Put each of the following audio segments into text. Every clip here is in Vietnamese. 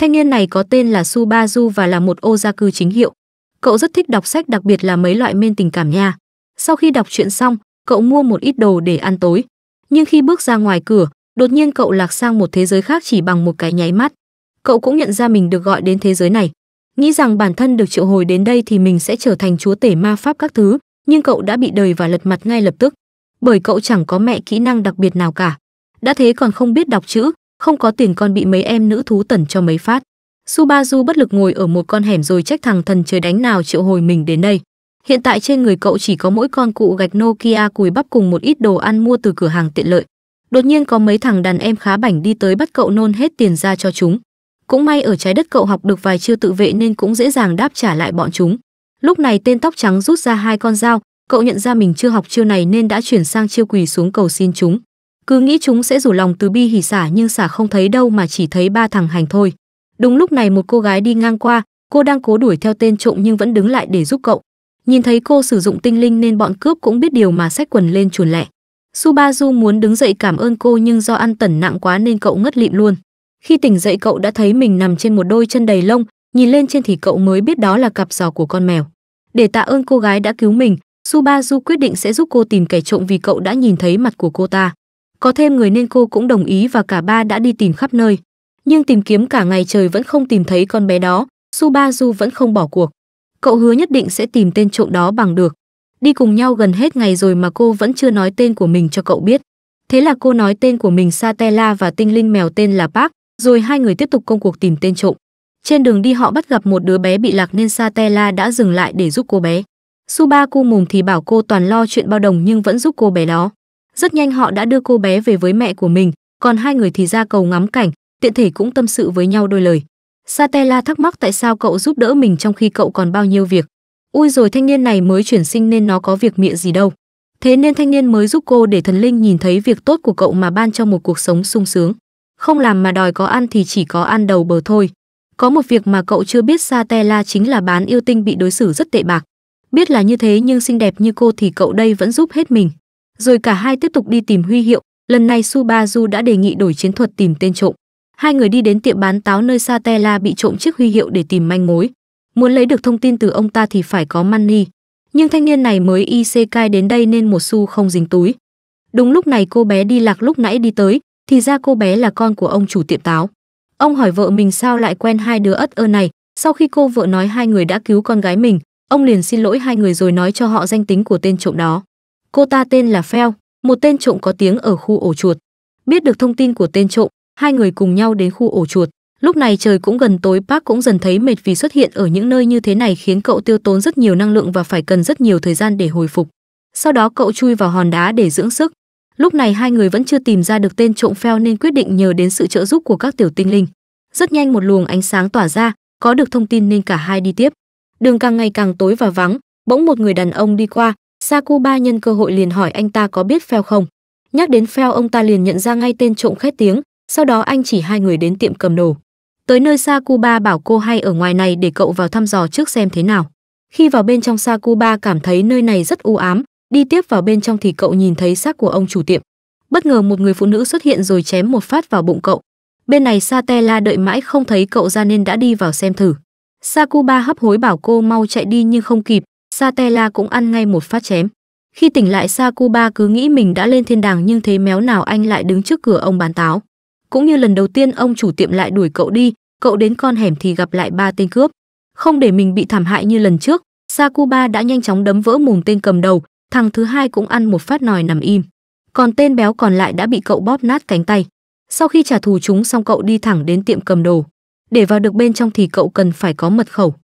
Thanh niên này có tên là Subaru và là một ô gia cư chính hiệu. Cậu rất thích đọc sách đặc biệt là mấy loại men tình cảm nha. Sau khi đọc chuyện xong, cậu mua một ít đồ để ăn tối. Nhưng khi bước ra ngoài cửa, đột nhiên cậu lạc sang một thế giới khác chỉ bằng một cái nháy mắt. Cậu cũng nhận ra mình được gọi đến thế giới này. Nghĩ rằng bản thân được triệu hồi đến đây thì mình sẽ trở thành chúa tể ma pháp các thứ, nhưng cậu đã bị đời và lật mặt ngay lập tức. Bởi cậu chẳng có mẹ kỹ năng đặc biệt nào cả. Đã thế còn không biết đọc chữ, không có tiền con bị mấy em nữ thú tẩn cho mấy phát. Subaru bất lực ngồi ở một con hẻm rồi trách thằng thần trời đánh nào triệu hồi mình đến đây. Hiện tại trên người cậu chỉ có mỗi con cụ gạch Nokia cùi bắp cùng một ít đồ ăn mua từ cửa hàng tiện lợi. Đột nhiên có mấy thằng đàn em khá bảnh đi tới bắt cậu nôn hết tiền ra cho chúng. Cũng may ở trái đất cậu học được vài chiêu tự vệ nên cũng dễ dàng đáp trả lại bọn chúng. Lúc này tên tóc trắng rút ra hai con dao, cậu nhận ra mình chưa học chiêu này nên đã chuyển sang chiêu quỳ xuống cầu xin chúng cứ nghĩ chúng sẽ rủ lòng từ bi hỉ xả nhưng xả không thấy đâu mà chỉ thấy ba thằng hành thôi đúng lúc này một cô gái đi ngang qua cô đang cố đuổi theo tên trộm nhưng vẫn đứng lại để giúp cậu nhìn thấy cô sử dụng tinh linh nên bọn cướp cũng biết điều mà xách quần lên chuồn lẹ subazu muốn đứng dậy cảm ơn cô nhưng do ăn tẩn nặng quá nên cậu ngất lịm luôn khi tỉnh dậy cậu đã thấy mình nằm trên một đôi chân đầy lông nhìn lên trên thì cậu mới biết đó là cặp giò của con mèo để tạ ơn cô gái đã cứu mình subazu quyết định sẽ giúp cô tìm kẻ trộm vì cậu đã nhìn thấy mặt của cô ta có thêm người nên cô cũng đồng ý và cả ba đã đi tìm khắp nơi. Nhưng tìm kiếm cả ngày trời vẫn không tìm thấy con bé đó, Subaru vẫn không bỏ cuộc. Cậu hứa nhất định sẽ tìm tên trộm đó bằng được. Đi cùng nhau gần hết ngày rồi mà cô vẫn chưa nói tên của mình cho cậu biết. Thế là cô nói tên của mình Satella và tinh linh mèo tên là Park, rồi hai người tiếp tục công cuộc tìm tên trộm. Trên đường đi họ bắt gặp một đứa bé bị lạc nên Satella đã dừng lại để giúp cô bé. Subaku mồm thì bảo cô toàn lo chuyện bao đồng nhưng vẫn giúp cô bé đó. Rất nhanh họ đã đưa cô bé về với mẹ của mình, còn hai người thì ra cầu ngắm cảnh, tiện thể cũng tâm sự với nhau đôi lời. Satella thắc mắc tại sao cậu giúp đỡ mình trong khi cậu còn bao nhiêu việc. Ui rồi thanh niên này mới chuyển sinh nên nó có việc miệng gì đâu. Thế nên thanh niên mới giúp cô để thần linh nhìn thấy việc tốt của cậu mà ban cho một cuộc sống sung sướng. Không làm mà đòi có ăn thì chỉ có ăn đầu bờ thôi. Có một việc mà cậu chưa biết Satella chính là bán yêu tinh bị đối xử rất tệ bạc. Biết là như thế nhưng xinh đẹp như cô thì cậu đây vẫn giúp hết mình. Rồi cả hai tiếp tục đi tìm huy hiệu, lần này Subaru đã đề nghị đổi chiến thuật tìm tên trộm. Hai người đi đến tiệm bán táo nơi Satella bị trộm chiếc huy hiệu để tìm manh mối. Muốn lấy được thông tin từ ông ta thì phải có money. Nhưng thanh niên này mới Isekai đến đây nên một xu không dính túi. Đúng lúc này cô bé đi lạc lúc nãy đi tới, thì ra cô bé là con của ông chủ tiệm táo. Ông hỏi vợ mình sao lại quen hai đứa ất ơ này, sau khi cô vợ nói hai người đã cứu con gái mình, ông liền xin lỗi hai người rồi nói cho họ danh tính của tên trộm đó. Cô ta tên là Pheo, một tên trộm có tiếng ở khu ổ chuột. Biết được thông tin của tên trộm, hai người cùng nhau đến khu ổ chuột. Lúc này trời cũng gần tối, Park cũng dần thấy mệt vì xuất hiện ở những nơi như thế này khiến cậu tiêu tốn rất nhiều năng lượng và phải cần rất nhiều thời gian để hồi phục. Sau đó cậu chui vào hòn đá để dưỡng sức. Lúc này hai người vẫn chưa tìm ra được tên trộm Pheo nên quyết định nhờ đến sự trợ giúp của các tiểu tinh linh. Rất nhanh một luồng ánh sáng tỏa ra, có được thông tin nên cả hai đi tiếp. Đường càng ngày càng tối và vắng, bỗng một người đàn ông đi qua, Sakuba nhân cơ hội liền hỏi anh ta có biết Phèo không. Nhắc đến Phèo ông ta liền nhận ra ngay tên trộm khét tiếng, sau đó anh chỉ hai người đến tiệm cầm đồ. Tới nơi Sakuba bảo cô hay ở ngoài này để cậu vào thăm dò trước xem thế nào. Khi vào bên trong Sakuba cảm thấy nơi này rất u ám, đi tiếp vào bên trong thì cậu nhìn thấy xác của ông chủ tiệm. Bất ngờ một người phụ nữ xuất hiện rồi chém một phát vào bụng cậu. Bên này Satella đợi mãi không thấy cậu ra nên đã đi vào xem thử. Sakuba hấp hối bảo cô mau chạy đi nhưng không kịp, Satella cũng ăn ngay một phát chém. Khi tỉnh lại Sakuba cứ nghĩ mình đã lên thiên đàng nhưng thế méo nào anh lại đứng trước cửa ông bán táo. Cũng như lần đầu tiên ông chủ tiệm lại đuổi cậu đi, cậu đến con hẻm thì gặp lại ba tên cướp. Không để mình bị thảm hại như lần trước, Sakuba đã nhanh chóng đấm vỡ mồm tên cầm đầu, thằng thứ hai cũng ăn một phát nòi nằm im. Còn tên béo còn lại đã bị cậu bóp nát cánh tay. Sau khi trả thù chúng xong cậu đi thẳng đến tiệm cầm đồ. Để vào được bên trong thì cậu cần phải có mật khẩu.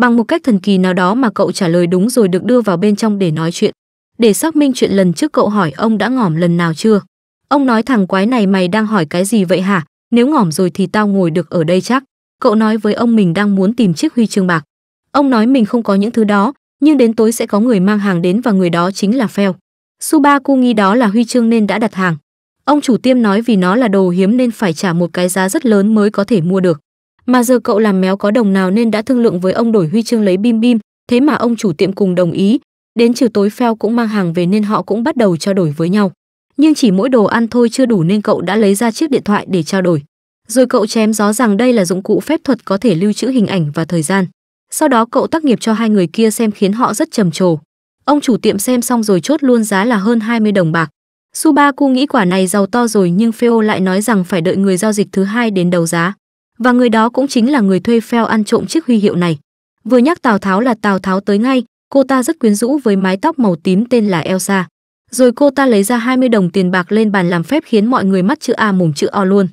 Bằng một cách thần kỳ nào đó mà cậu trả lời đúng rồi được đưa vào bên trong để nói chuyện. Để xác minh chuyện lần trước cậu hỏi ông đã ngỏm lần nào chưa? Ông nói thằng quái này mày đang hỏi cái gì vậy hả? Nếu ngỏm rồi thì tao ngồi được ở đây chắc. Cậu nói với ông mình đang muốn tìm chiếc huy chương bạc. Ông nói mình không có những thứ đó, nhưng đến tối sẽ có người mang hàng đến và người đó chính là Phèo. Subaku nghi đó là huy chương nên đã đặt hàng. Ông chủ tiêm nói vì nó là đồ hiếm nên phải trả một cái giá rất lớn mới có thể mua được mà giờ cậu làm méo có đồng nào nên đã thương lượng với ông đổi huy chương lấy bim bim, thế mà ông chủ tiệm cùng đồng ý. Đến chiều tối pheo cũng mang hàng về nên họ cũng bắt đầu trao đổi với nhau. Nhưng chỉ mỗi đồ ăn thôi chưa đủ nên cậu đã lấy ra chiếc điện thoại để trao đổi. Rồi cậu chém gió rằng đây là dụng cụ phép thuật có thể lưu trữ hình ảnh và thời gian. Sau đó cậu tác nghiệp cho hai người kia xem khiến họ rất trầm trồ. Ông chủ tiệm xem xong rồi chốt luôn giá là hơn 20 đồng bạc. Subaku nghĩ quả này giàu to rồi nhưng Pheo lại nói rằng phải đợi người giao dịch thứ hai đến đầu giá và người đó cũng chính là người thuê phèo ăn trộm chiếc huy hiệu này vừa nhắc tào tháo là tào tháo tới ngay cô ta rất quyến rũ với mái tóc màu tím tên là elsa rồi cô ta lấy ra 20 đồng tiền bạc lên bàn làm phép khiến mọi người mắt chữ a mồm chữ o luôn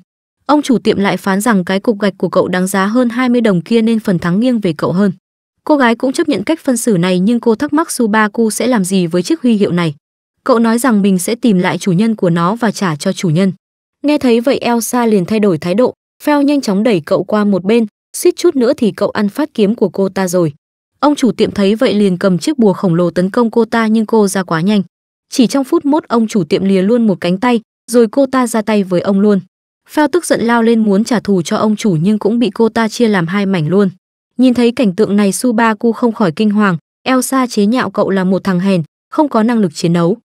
ông chủ tiệm lại phán rằng cái cục gạch của cậu đáng giá hơn 20 đồng kia nên phần thắng nghiêng về cậu hơn cô gái cũng chấp nhận cách phân xử này nhưng cô thắc mắc subaku sẽ làm gì với chiếc huy hiệu này cậu nói rằng mình sẽ tìm lại chủ nhân của nó và trả cho chủ nhân nghe thấy vậy elsa liền thay đổi thái độ Phèo nhanh chóng đẩy cậu qua một bên, xít chút nữa thì cậu ăn phát kiếm của cô ta rồi. Ông chủ tiệm thấy vậy liền cầm chiếc bùa khổng lồ tấn công cô ta nhưng cô ra quá nhanh. Chỉ trong phút mốt ông chủ tiệm lìa luôn một cánh tay, rồi cô ta ra tay với ông luôn. Phèo tức giận lao lên muốn trả thù cho ông chủ nhưng cũng bị cô ta chia làm hai mảnh luôn. Nhìn thấy cảnh tượng này Subaku không khỏi kinh hoàng, Elsa chế nhạo cậu là một thằng hèn, không có năng lực chiến đấu.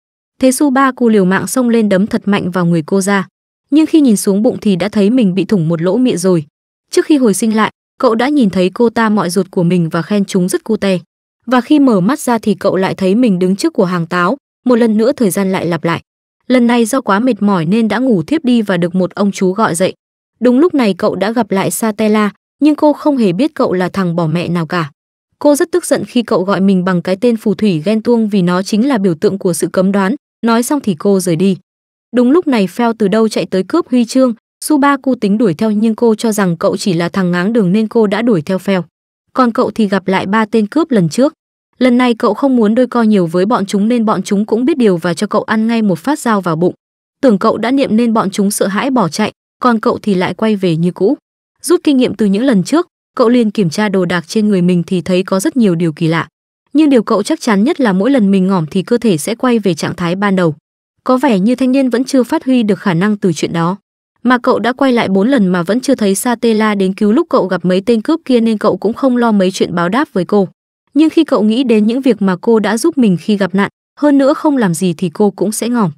Thế Subaku liều mạng xông lên đấm thật mạnh vào người cô ra nhưng khi nhìn xuống bụng thì đã thấy mình bị thủng một lỗ miệng rồi. Trước khi hồi sinh lại, cậu đã nhìn thấy cô ta mọi ruột của mình và khen chúng rất cute. Và khi mở mắt ra thì cậu lại thấy mình đứng trước của hàng táo, một lần nữa thời gian lại lặp lại. Lần này do quá mệt mỏi nên đã ngủ thiếp đi và được một ông chú gọi dậy. Đúng lúc này cậu đã gặp lại Satella, nhưng cô không hề biết cậu là thằng bỏ mẹ nào cả. Cô rất tức giận khi cậu gọi mình bằng cái tên phù thủy ghen tuông vì nó chính là biểu tượng của sự cấm đoán, nói xong thì cô rời đi. Đúng lúc này Phèo từ đâu chạy tới cướp huy chương, Subaku tính đuổi theo nhưng cô cho rằng cậu chỉ là thằng ngáng đường nên cô đã đuổi theo Phèo. Còn cậu thì gặp lại ba tên cướp lần trước. Lần này cậu không muốn đôi co nhiều với bọn chúng nên bọn chúng cũng biết điều và cho cậu ăn ngay một phát dao vào bụng. Tưởng cậu đã niệm nên bọn chúng sợ hãi bỏ chạy, còn cậu thì lại quay về như cũ. Rút kinh nghiệm từ những lần trước, cậu liền kiểm tra đồ đạc trên người mình thì thấy có rất nhiều điều kỳ lạ. Nhưng điều cậu chắc chắn nhất là mỗi lần mình ngỏm thì cơ thể sẽ quay về trạng thái ban đầu. Có vẻ như thanh niên vẫn chưa phát huy được khả năng từ chuyện đó. Mà cậu đã quay lại bốn lần mà vẫn chưa thấy Satela đến cứu lúc cậu gặp mấy tên cướp kia nên cậu cũng không lo mấy chuyện báo đáp với cô. Nhưng khi cậu nghĩ đến những việc mà cô đã giúp mình khi gặp nạn, hơn nữa không làm gì thì cô cũng sẽ ngỏm.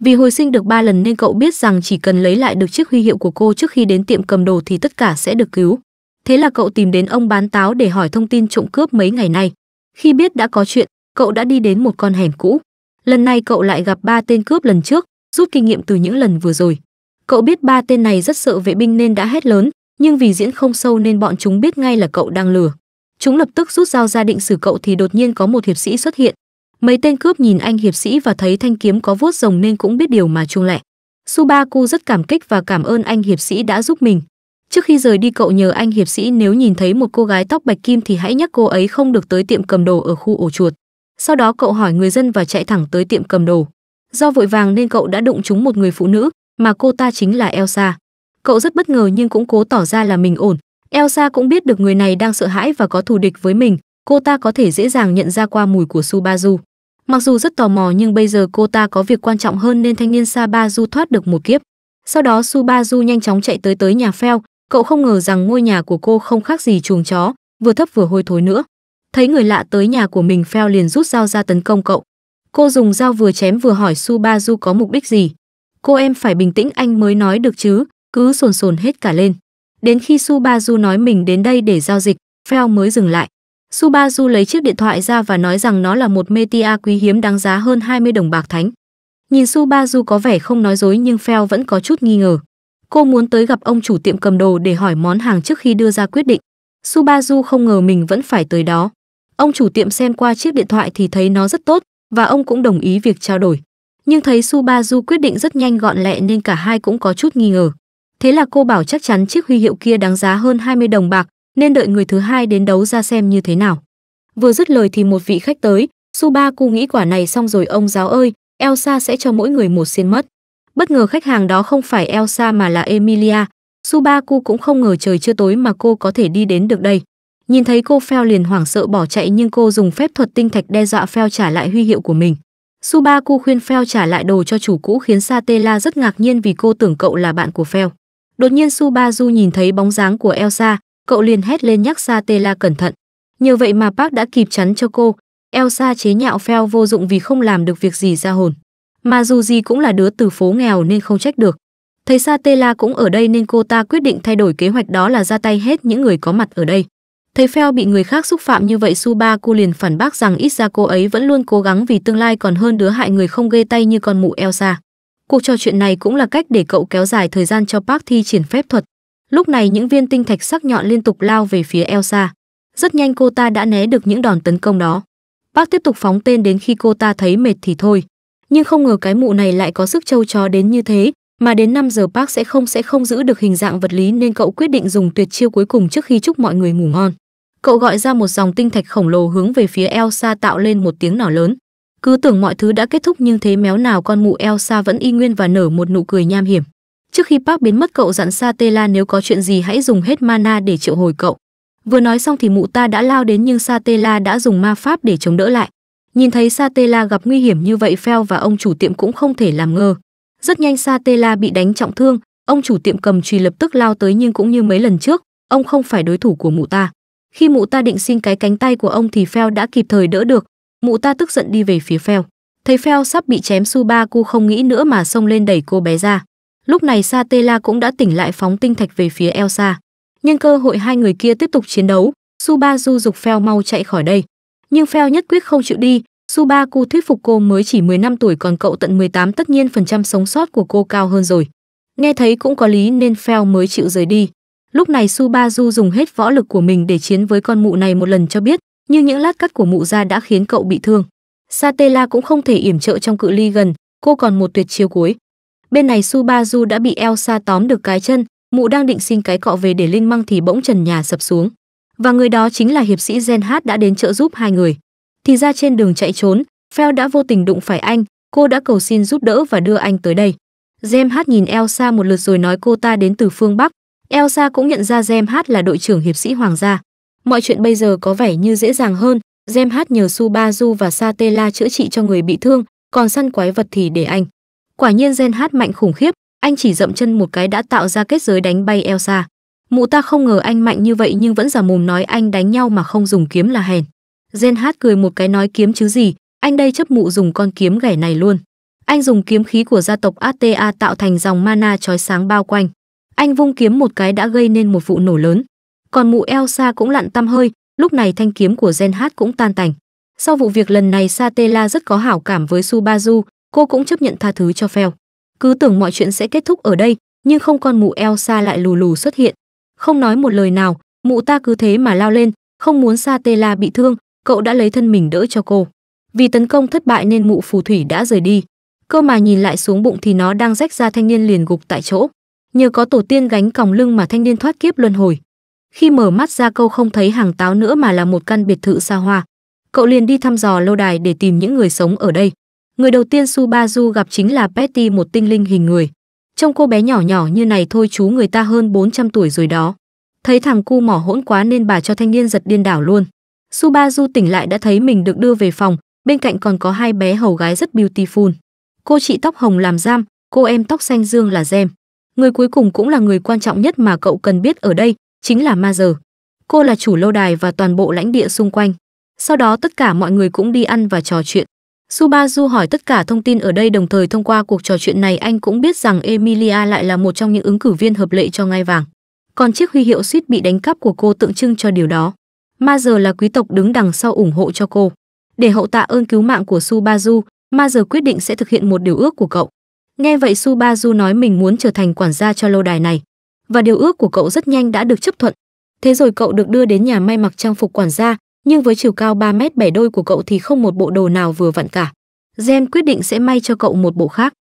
Vì hồi sinh được ba lần nên cậu biết rằng chỉ cần lấy lại được chiếc huy hiệu của cô trước khi đến tiệm cầm đồ thì tất cả sẽ được cứu. Thế là cậu tìm đến ông bán táo để hỏi thông tin trộm cướp mấy ngày nay. Khi biết đã có chuyện, cậu đã đi đến một con hẻm cũ. Lần này cậu lại gặp ba tên cướp lần trước, rút kinh nghiệm từ những lần vừa rồi. Cậu biết ba tên này rất sợ vệ binh nên đã hét lớn, nhưng vì diễn không sâu nên bọn chúng biết ngay là cậu đang lừa. Chúng lập tức rút dao ra định xử cậu thì đột nhiên có một hiệp sĩ xuất hiện. Mấy tên cướp nhìn anh hiệp sĩ và thấy thanh kiếm có vuốt rồng nên cũng biết điều mà chuông lẹ. Subaku rất cảm kích và cảm ơn anh hiệp sĩ đã giúp mình. Trước khi rời đi cậu nhờ anh hiệp sĩ nếu nhìn thấy một cô gái tóc bạch kim thì hãy nhắc cô ấy không được tới tiệm cầm đồ ở khu ổ chuột. Sau đó cậu hỏi người dân và chạy thẳng tới tiệm cầm đồ. Do vội vàng nên cậu đã đụng trúng một người phụ nữ, mà cô ta chính là Elsa. Cậu rất bất ngờ nhưng cũng cố tỏ ra là mình ổn. Elsa cũng biết được người này đang sợ hãi và có thù địch với mình, cô ta có thể dễ dàng nhận ra qua mùi của Subaru. Mặc dù rất tò mò nhưng bây giờ cô ta có việc quan trọng hơn nên thanh niên Sabazu thoát được một kiếp. Sau đó Subaru nhanh chóng chạy tới tới nhà Phèo, cậu không ngờ rằng ngôi nhà của cô không khác gì chuồng chó, vừa thấp vừa hôi thối nữa. Thấy người lạ tới nhà của mình Phèo liền rút dao ra tấn công cậu. Cô dùng dao vừa chém vừa hỏi Subaru có mục đích gì. Cô em phải bình tĩnh anh mới nói được chứ, cứ sồn sồn hết cả lên. Đến khi Subaru nói mình đến đây để giao dịch, Phèo mới dừng lại. Subaru lấy chiếc điện thoại ra và nói rằng nó là một Metia quý hiếm đáng giá hơn 20 đồng bạc thánh. Nhìn Subaru có vẻ không nói dối nhưng Phèo vẫn có chút nghi ngờ. Cô muốn tới gặp ông chủ tiệm cầm đồ để hỏi món hàng trước khi đưa ra quyết định. Subaru không ngờ mình vẫn phải tới đó. Ông chủ tiệm xem qua chiếc điện thoại thì thấy nó rất tốt và ông cũng đồng ý việc trao đổi. Nhưng thấy Subaru quyết định rất nhanh gọn lẹ nên cả hai cũng có chút nghi ngờ. Thế là cô bảo chắc chắn chiếc huy hiệu kia đáng giá hơn 20 đồng bạc, nên đợi người thứ hai đến đấu ra xem như thế nào. Vừa dứt lời thì một vị khách tới, Subaru nghĩ quả này xong rồi ông giáo ơi, Elsa sẽ cho mỗi người một xiên mất. Bất ngờ khách hàng đó không phải Elsa mà là Emilia. Subaku cũng không ngờ trời chưa tối mà cô có thể đi đến được đây. Nhìn thấy cô Phèo liền hoảng sợ bỏ chạy nhưng cô dùng phép thuật tinh thạch đe dọa Phèo trả lại huy hiệu của mình. Subaku khuyên Phèo trả lại đồ cho chủ cũ khiến Satela rất ngạc nhiên vì cô tưởng cậu là bạn của Phèo. Đột nhiên Subaru nhìn thấy bóng dáng của Elsa, cậu liền hét lên nhắc Satela cẩn thận. Nhờ vậy mà Park đã kịp chắn cho cô. Elsa chế nhạo Phèo vô dụng vì không làm được việc gì ra hồn. Mà dù gì cũng là đứa từ phố nghèo nên không trách được. Thấy Satela cũng ở đây nên cô ta quyết định thay đổi kế hoạch đó là ra tay hết những người có mặt ở đây. Thấy Phèo bị người khác xúc phạm như vậy Suba cô liền phản bác rằng ít ra cô ấy vẫn luôn cố gắng vì tương lai còn hơn đứa hại người không gây tay như con mụ Elsa. Cuộc trò chuyện này cũng là cách để cậu kéo dài thời gian cho Park thi triển phép thuật. Lúc này những viên tinh thạch sắc nhọn liên tục lao về phía Elsa. Rất nhanh cô ta đã né được những đòn tấn công đó. Park tiếp tục phóng tên đến khi cô ta thấy mệt thì thôi. Nhưng không ngờ cái mụ này lại có sức trâu chó đến như thế, mà đến 5 giờ Park sẽ không sẽ không giữ được hình dạng vật lý nên cậu quyết định dùng tuyệt chiêu cuối cùng trước khi chúc mọi người ngủ ngon cậu gọi ra một dòng tinh thạch khổng lồ hướng về phía Elsa tạo lên một tiếng nỏ lớn. Cứ tưởng mọi thứ đã kết thúc nhưng thế méo nào con mụ Elsa vẫn y nguyên và nở một nụ cười nham hiểm. Trước khi Park biến mất cậu dặn Satella nếu có chuyện gì hãy dùng hết mana để triệu hồi cậu. Vừa nói xong thì mụ ta đã lao đến nhưng Satella đã dùng ma pháp để chống đỡ lại. Nhìn thấy Satella gặp nguy hiểm như vậy Phel và ông chủ tiệm cũng không thể làm ngơ. Rất nhanh Satella bị đánh trọng thương, ông chủ tiệm cầm chùy lập tức lao tới nhưng cũng như mấy lần trước, ông không phải đối thủ của mụ ta. Khi mụ ta định xin cái cánh tay của ông thì Phèo đã kịp thời đỡ được, mụ ta tức giận đi về phía Phèo. Thấy Phèo sắp bị chém su ba cô không nghĩ nữa mà xông lên đẩy cô bé ra. Lúc này Satela cũng đã tỉnh lại phóng tinh thạch về phía Elsa. Nhân cơ hội hai người kia tiếp tục chiến đấu, Su Ba du dục Phèo mau chạy khỏi đây. Nhưng Phèo nhất quyết không chịu đi, Su Ba Subaku thuyết phục cô mới chỉ 15 tuổi còn cậu tận 18 tất nhiên phần trăm sống sót của cô cao hơn rồi. Nghe thấy cũng có lý nên Phèo mới chịu rời đi. Lúc này Subaru dùng hết võ lực của mình để chiến với con mụ này một lần cho biết, nhưng những lát cắt của mụ ra đã khiến cậu bị thương. Satella cũng không thể yểm trợ trong cự ly gần, cô còn một tuyệt chiêu cuối. Bên này Subaru đã bị Elsa tóm được cái chân, mụ đang định xin cái cọ về để linh măng thì bỗng trần nhà sập xuống. Và người đó chính là hiệp sĩ Genhat đã đến trợ giúp hai người. Thì ra trên đường chạy trốn, Fel đã vô tình đụng phải anh, cô đã cầu xin giúp đỡ và đưa anh tới đây. Genhat nhìn Elsa một lượt rồi nói cô ta đến từ phương Bắc, Elsa cũng nhận ra Gemhat là đội trưởng hiệp sĩ hoàng gia. Mọi chuyện bây giờ có vẻ như dễ dàng hơn, Gemhat nhờ Subaru và Satela chữa trị cho người bị thương, còn săn quái vật thì để anh. Quả nhiên Genhat mạnh khủng khiếp, anh chỉ dậm chân một cái đã tạo ra kết giới đánh bay Elsa. Mụ ta không ngờ anh mạnh như vậy nhưng vẫn giả mồm nói anh đánh nhau mà không dùng kiếm là hèn. Genhat cười một cái nói kiếm chứ gì, anh đây chấp mụ dùng con kiếm ghẻ này luôn. Anh dùng kiếm khí của gia tộc Ata tạo thành dòng mana chói sáng bao quanh. Anh vung kiếm một cái đã gây nên một vụ nổ lớn. Còn mụ Elsa cũng lặn tăm hơi, lúc này thanh kiếm của Genhat cũng tan tành. Sau vụ việc lần này Satela rất có hảo cảm với Subaru, cô cũng chấp nhận tha thứ cho Phèo. Cứ tưởng mọi chuyện sẽ kết thúc ở đây, nhưng không con mụ Elsa lại lù lù xuất hiện. Không nói một lời nào, mụ ta cứ thế mà lao lên, không muốn Satela bị thương, cậu đã lấy thân mình đỡ cho cô. Vì tấn công thất bại nên mụ phù thủy đã rời đi. Cơ mà nhìn lại xuống bụng thì nó đang rách ra thanh niên liền gục tại chỗ. Nhờ có tổ tiên gánh còng lưng mà thanh niên thoát kiếp luân hồi. Khi mở mắt ra câu không thấy hàng táo nữa mà là một căn biệt thự xa hoa. Cậu liền đi thăm dò lâu đài để tìm những người sống ở đây. Người đầu tiên Subaru gặp chính là Petty một tinh linh hình người. Trông cô bé nhỏ nhỏ như này thôi chú người ta hơn 400 tuổi rồi đó. Thấy thằng cu mỏ hỗn quá nên bà cho thanh niên giật điên đảo luôn. Subaru tỉnh lại đã thấy mình được đưa về phòng, bên cạnh còn có hai bé hầu gái rất beautiful. Cô chị tóc hồng làm giam, cô em tóc xanh dương là gem. Người cuối cùng cũng là người quan trọng nhất mà cậu cần biết ở đây, chính là Ma Giờ. Cô là chủ lâu đài và toàn bộ lãnh địa xung quanh. Sau đó tất cả mọi người cũng đi ăn và trò chuyện. Subaru hỏi tất cả thông tin ở đây đồng thời thông qua cuộc trò chuyện này anh cũng biết rằng Emilia lại là một trong những ứng cử viên hợp lệ cho ngai vàng. Còn chiếc huy hiệu suýt bị đánh cắp của cô tượng trưng cho điều đó. Ma giờ là quý tộc đứng đằng sau ủng hộ cho cô. Để hậu tạ ơn cứu mạng của Subaru, Ma giờ quyết định sẽ thực hiện một điều ước của cậu. Nghe vậy Subaru nói mình muốn trở thành quản gia cho lâu đài này, và điều ước của cậu rất nhanh đã được chấp thuận. Thế rồi cậu được đưa đến nhà may mặc trang phục quản gia, nhưng với chiều cao 3 mét 7 đôi của cậu thì không một bộ đồ nào vừa vặn cả. Gen quyết định sẽ may cho cậu một bộ khác.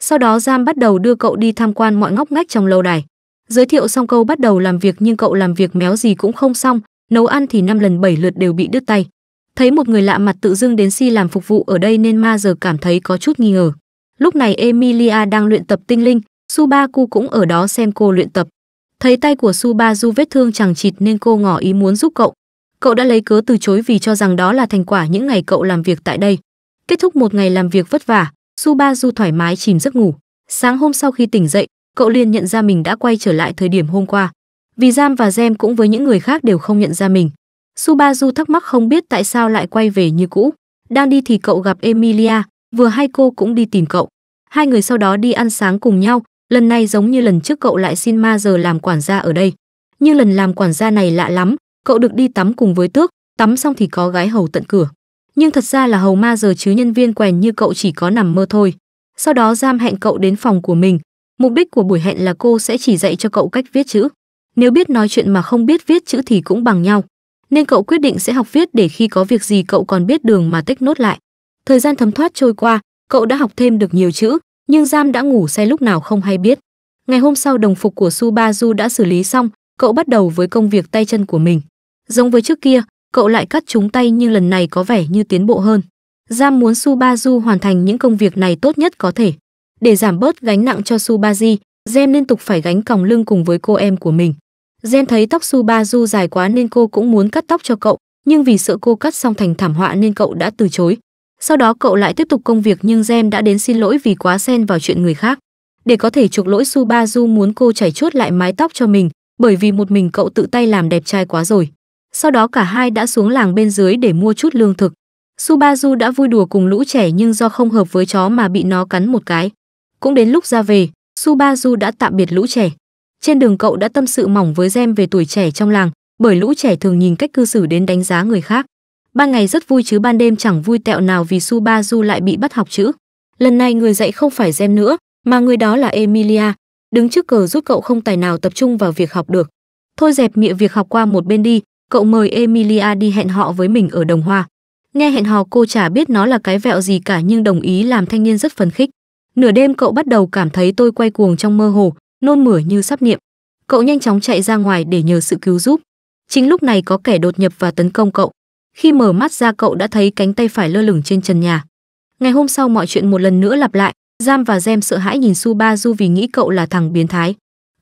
Sau đó Giam bắt đầu đưa cậu đi tham quan mọi ngóc ngách trong lâu đài. Giới thiệu xong câu bắt đầu làm việc nhưng cậu làm việc méo gì cũng không xong, nấu ăn thì năm lần bảy lượt đều bị đứt tay. Thấy một người lạ mặt tự dưng đến si làm phục vụ ở đây nên ma giờ cảm thấy có chút nghi ngờ. Lúc này Emilia đang luyện tập tinh linh, Subaku cũng ở đó xem cô luyện tập. Thấy tay của Subaru vết thương chẳng chịt nên cô ngỏ ý muốn giúp cậu. Cậu đã lấy cớ từ chối vì cho rằng đó là thành quả những ngày cậu làm việc tại đây. Kết thúc một ngày làm việc vất vả, Subaru thoải mái chìm giấc ngủ. Sáng hôm sau khi tỉnh dậy, cậu liền nhận ra mình đã quay trở lại thời điểm hôm qua. Vì Jam và Gem cũng với những người khác đều không nhận ra mình. Subaru thắc mắc không biết tại sao lại quay về như cũ. Đang đi thì cậu gặp Emilia, vừa hay cô cũng đi tìm cậu. Hai người sau đó đi ăn sáng cùng nhau, lần này giống như lần trước cậu lại xin ma giờ làm quản gia ở đây. Nhưng lần làm quản gia này lạ lắm, cậu được đi tắm cùng với tước, tắm xong thì có gái hầu tận cửa. Nhưng thật ra là hầu ma giờ chứ nhân viên quèn như cậu chỉ có nằm mơ thôi. Sau đó giam hẹn cậu đến phòng của mình. Mục đích của buổi hẹn là cô sẽ chỉ dạy cho cậu cách viết chữ. Nếu biết nói chuyện mà không biết viết chữ thì cũng bằng nhau. Nên cậu quyết định sẽ học viết để khi có việc gì cậu còn biết đường mà tích nốt lại thời gian thấm thoát trôi qua cậu đã học thêm được nhiều chữ nhưng giam đã ngủ say lúc nào không hay biết ngày hôm sau đồng phục của subaru đã xử lý xong cậu bắt đầu với công việc tay chân của mình giống với trước kia cậu lại cắt chúng tay nhưng lần này có vẻ như tiến bộ hơn giam muốn subaru hoàn thành những công việc này tốt nhất có thể để giảm bớt gánh nặng cho subaji Gen liên tục phải gánh còng lưng cùng với cô em của mình. Gen thấy tóc Subaru dài quá nên cô cũng muốn cắt tóc cho cậu, nhưng vì sợ cô cắt xong thành thảm họa nên cậu đã từ chối. Sau đó cậu lại tiếp tục công việc nhưng Gem đã đến xin lỗi vì quá xen vào chuyện người khác. Để có thể chuộc lỗi Subaru muốn cô chảy chuốt lại mái tóc cho mình, bởi vì một mình cậu tự tay làm đẹp trai quá rồi. Sau đó cả hai đã xuống làng bên dưới để mua chút lương thực. Subaru đã vui đùa cùng lũ trẻ nhưng do không hợp với chó mà bị nó cắn một cái. Cũng đến lúc ra về, Subaru đã tạm biệt lũ trẻ. Trên đường cậu đã tâm sự mỏng với Gem về tuổi trẻ trong làng, bởi lũ trẻ thường nhìn cách cư xử đến đánh giá người khác ban ngày rất vui chứ ban đêm chẳng vui tẹo nào vì su du lại bị bắt học chữ lần này người dạy không phải gem nữa mà người đó là emilia đứng trước cờ giúp cậu không tài nào tập trung vào việc học được thôi dẹp miệng việc học qua một bên đi cậu mời emilia đi hẹn họ với mình ở đồng hoa nghe hẹn hò cô chả biết nó là cái vẹo gì cả nhưng đồng ý làm thanh niên rất phấn khích nửa đêm cậu bắt đầu cảm thấy tôi quay cuồng trong mơ hồ nôn mửa như sắp niệm cậu nhanh chóng chạy ra ngoài để nhờ sự cứu giúp chính lúc này có kẻ đột nhập và tấn công cậu khi mở mắt ra cậu đã thấy cánh tay phải lơ lửng trên trần nhà. Ngày hôm sau mọi chuyện một lần nữa lặp lại, Giam và Gem sợ hãi nhìn Subaru vì nghĩ cậu là thằng biến thái.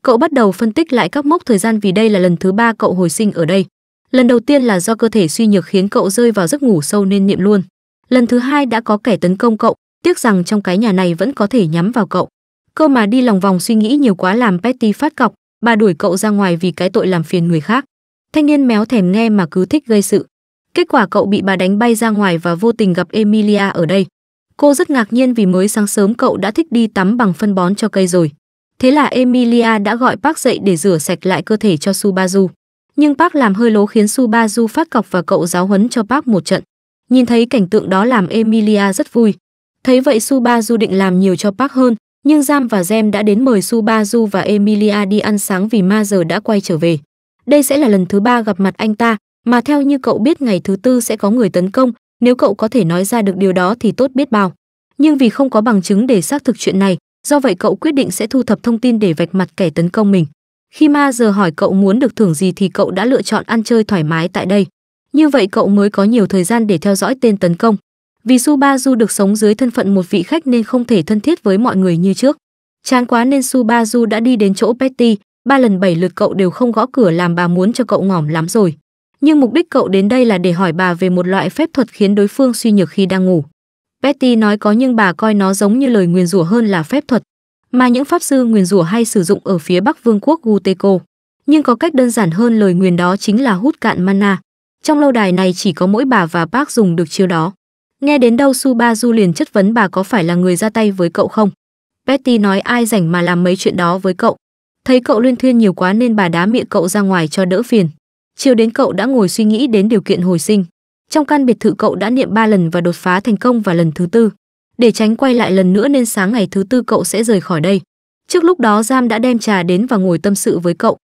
Cậu bắt đầu phân tích lại các mốc thời gian vì đây là lần thứ ba cậu hồi sinh ở đây. Lần đầu tiên là do cơ thể suy nhược khiến cậu rơi vào giấc ngủ sâu nên niệm luôn. Lần thứ hai đã có kẻ tấn công cậu, tiếc rằng trong cái nhà này vẫn có thể nhắm vào cậu. Cơ mà đi lòng vòng suy nghĩ nhiều quá làm Petty phát cọc, bà đuổi cậu ra ngoài vì cái tội làm phiền người khác. Thanh niên méo thèm nghe mà cứ thích gây sự. Kết quả cậu bị bà đánh bay ra ngoài và vô tình gặp Emilia ở đây. Cô rất ngạc nhiên vì mới sáng sớm cậu đã thích đi tắm bằng phân bón cho cây rồi. Thế là Emilia đã gọi Park dậy để rửa sạch lại cơ thể cho Subaru. Nhưng Park làm hơi lố khiến Subaru phát cọc và cậu giáo huấn cho Park một trận. Nhìn thấy cảnh tượng đó làm Emilia rất vui. Thấy vậy Subaru định làm nhiều cho Park hơn, nhưng Jam và Gem đã đến mời Subaru và Emilia đi ăn sáng vì Ma giờ đã quay trở về. Đây sẽ là lần thứ ba gặp mặt anh ta, mà theo như cậu biết ngày thứ tư sẽ có người tấn công, nếu cậu có thể nói ra được điều đó thì tốt biết bao. Nhưng vì không có bằng chứng để xác thực chuyện này, do vậy cậu quyết định sẽ thu thập thông tin để vạch mặt kẻ tấn công mình. Khi ma giờ hỏi cậu muốn được thưởng gì thì cậu đã lựa chọn ăn chơi thoải mái tại đây. Như vậy cậu mới có nhiều thời gian để theo dõi tên tấn công. Vì Subaru được sống dưới thân phận một vị khách nên không thể thân thiết với mọi người như trước. Chán quá nên Subaru đã đi đến chỗ Petty, ba lần bảy lượt cậu đều không gõ cửa làm bà muốn cho cậu ngỏm lắm rồi. Nhưng mục đích cậu đến đây là để hỏi bà về một loại phép thuật khiến đối phương suy nhược khi đang ngủ. Betty nói có nhưng bà coi nó giống như lời nguyền rủa hơn là phép thuật, mà những pháp sư nguyền rủa hay sử dụng ở phía Bắc Vương quốc Guteco. Nhưng có cách đơn giản hơn lời nguyền đó chính là hút cạn mana. Trong lâu đài này chỉ có mỗi bà và bác dùng được chiêu đó. Nghe đến đâu Suba Du liền chất vấn bà có phải là người ra tay với cậu không. Betty nói ai rảnh mà làm mấy chuyện đó với cậu. Thấy cậu luyên thuyên nhiều quá nên bà đá miệng cậu ra ngoài cho đỡ phiền chiều đến cậu đã ngồi suy nghĩ đến điều kiện hồi sinh trong căn biệt thự cậu đã niệm ba lần và đột phá thành công vào lần thứ tư để tránh quay lại lần nữa nên sáng ngày thứ tư cậu sẽ rời khỏi đây trước lúc đó giam đã đem trà đến và ngồi tâm sự với cậu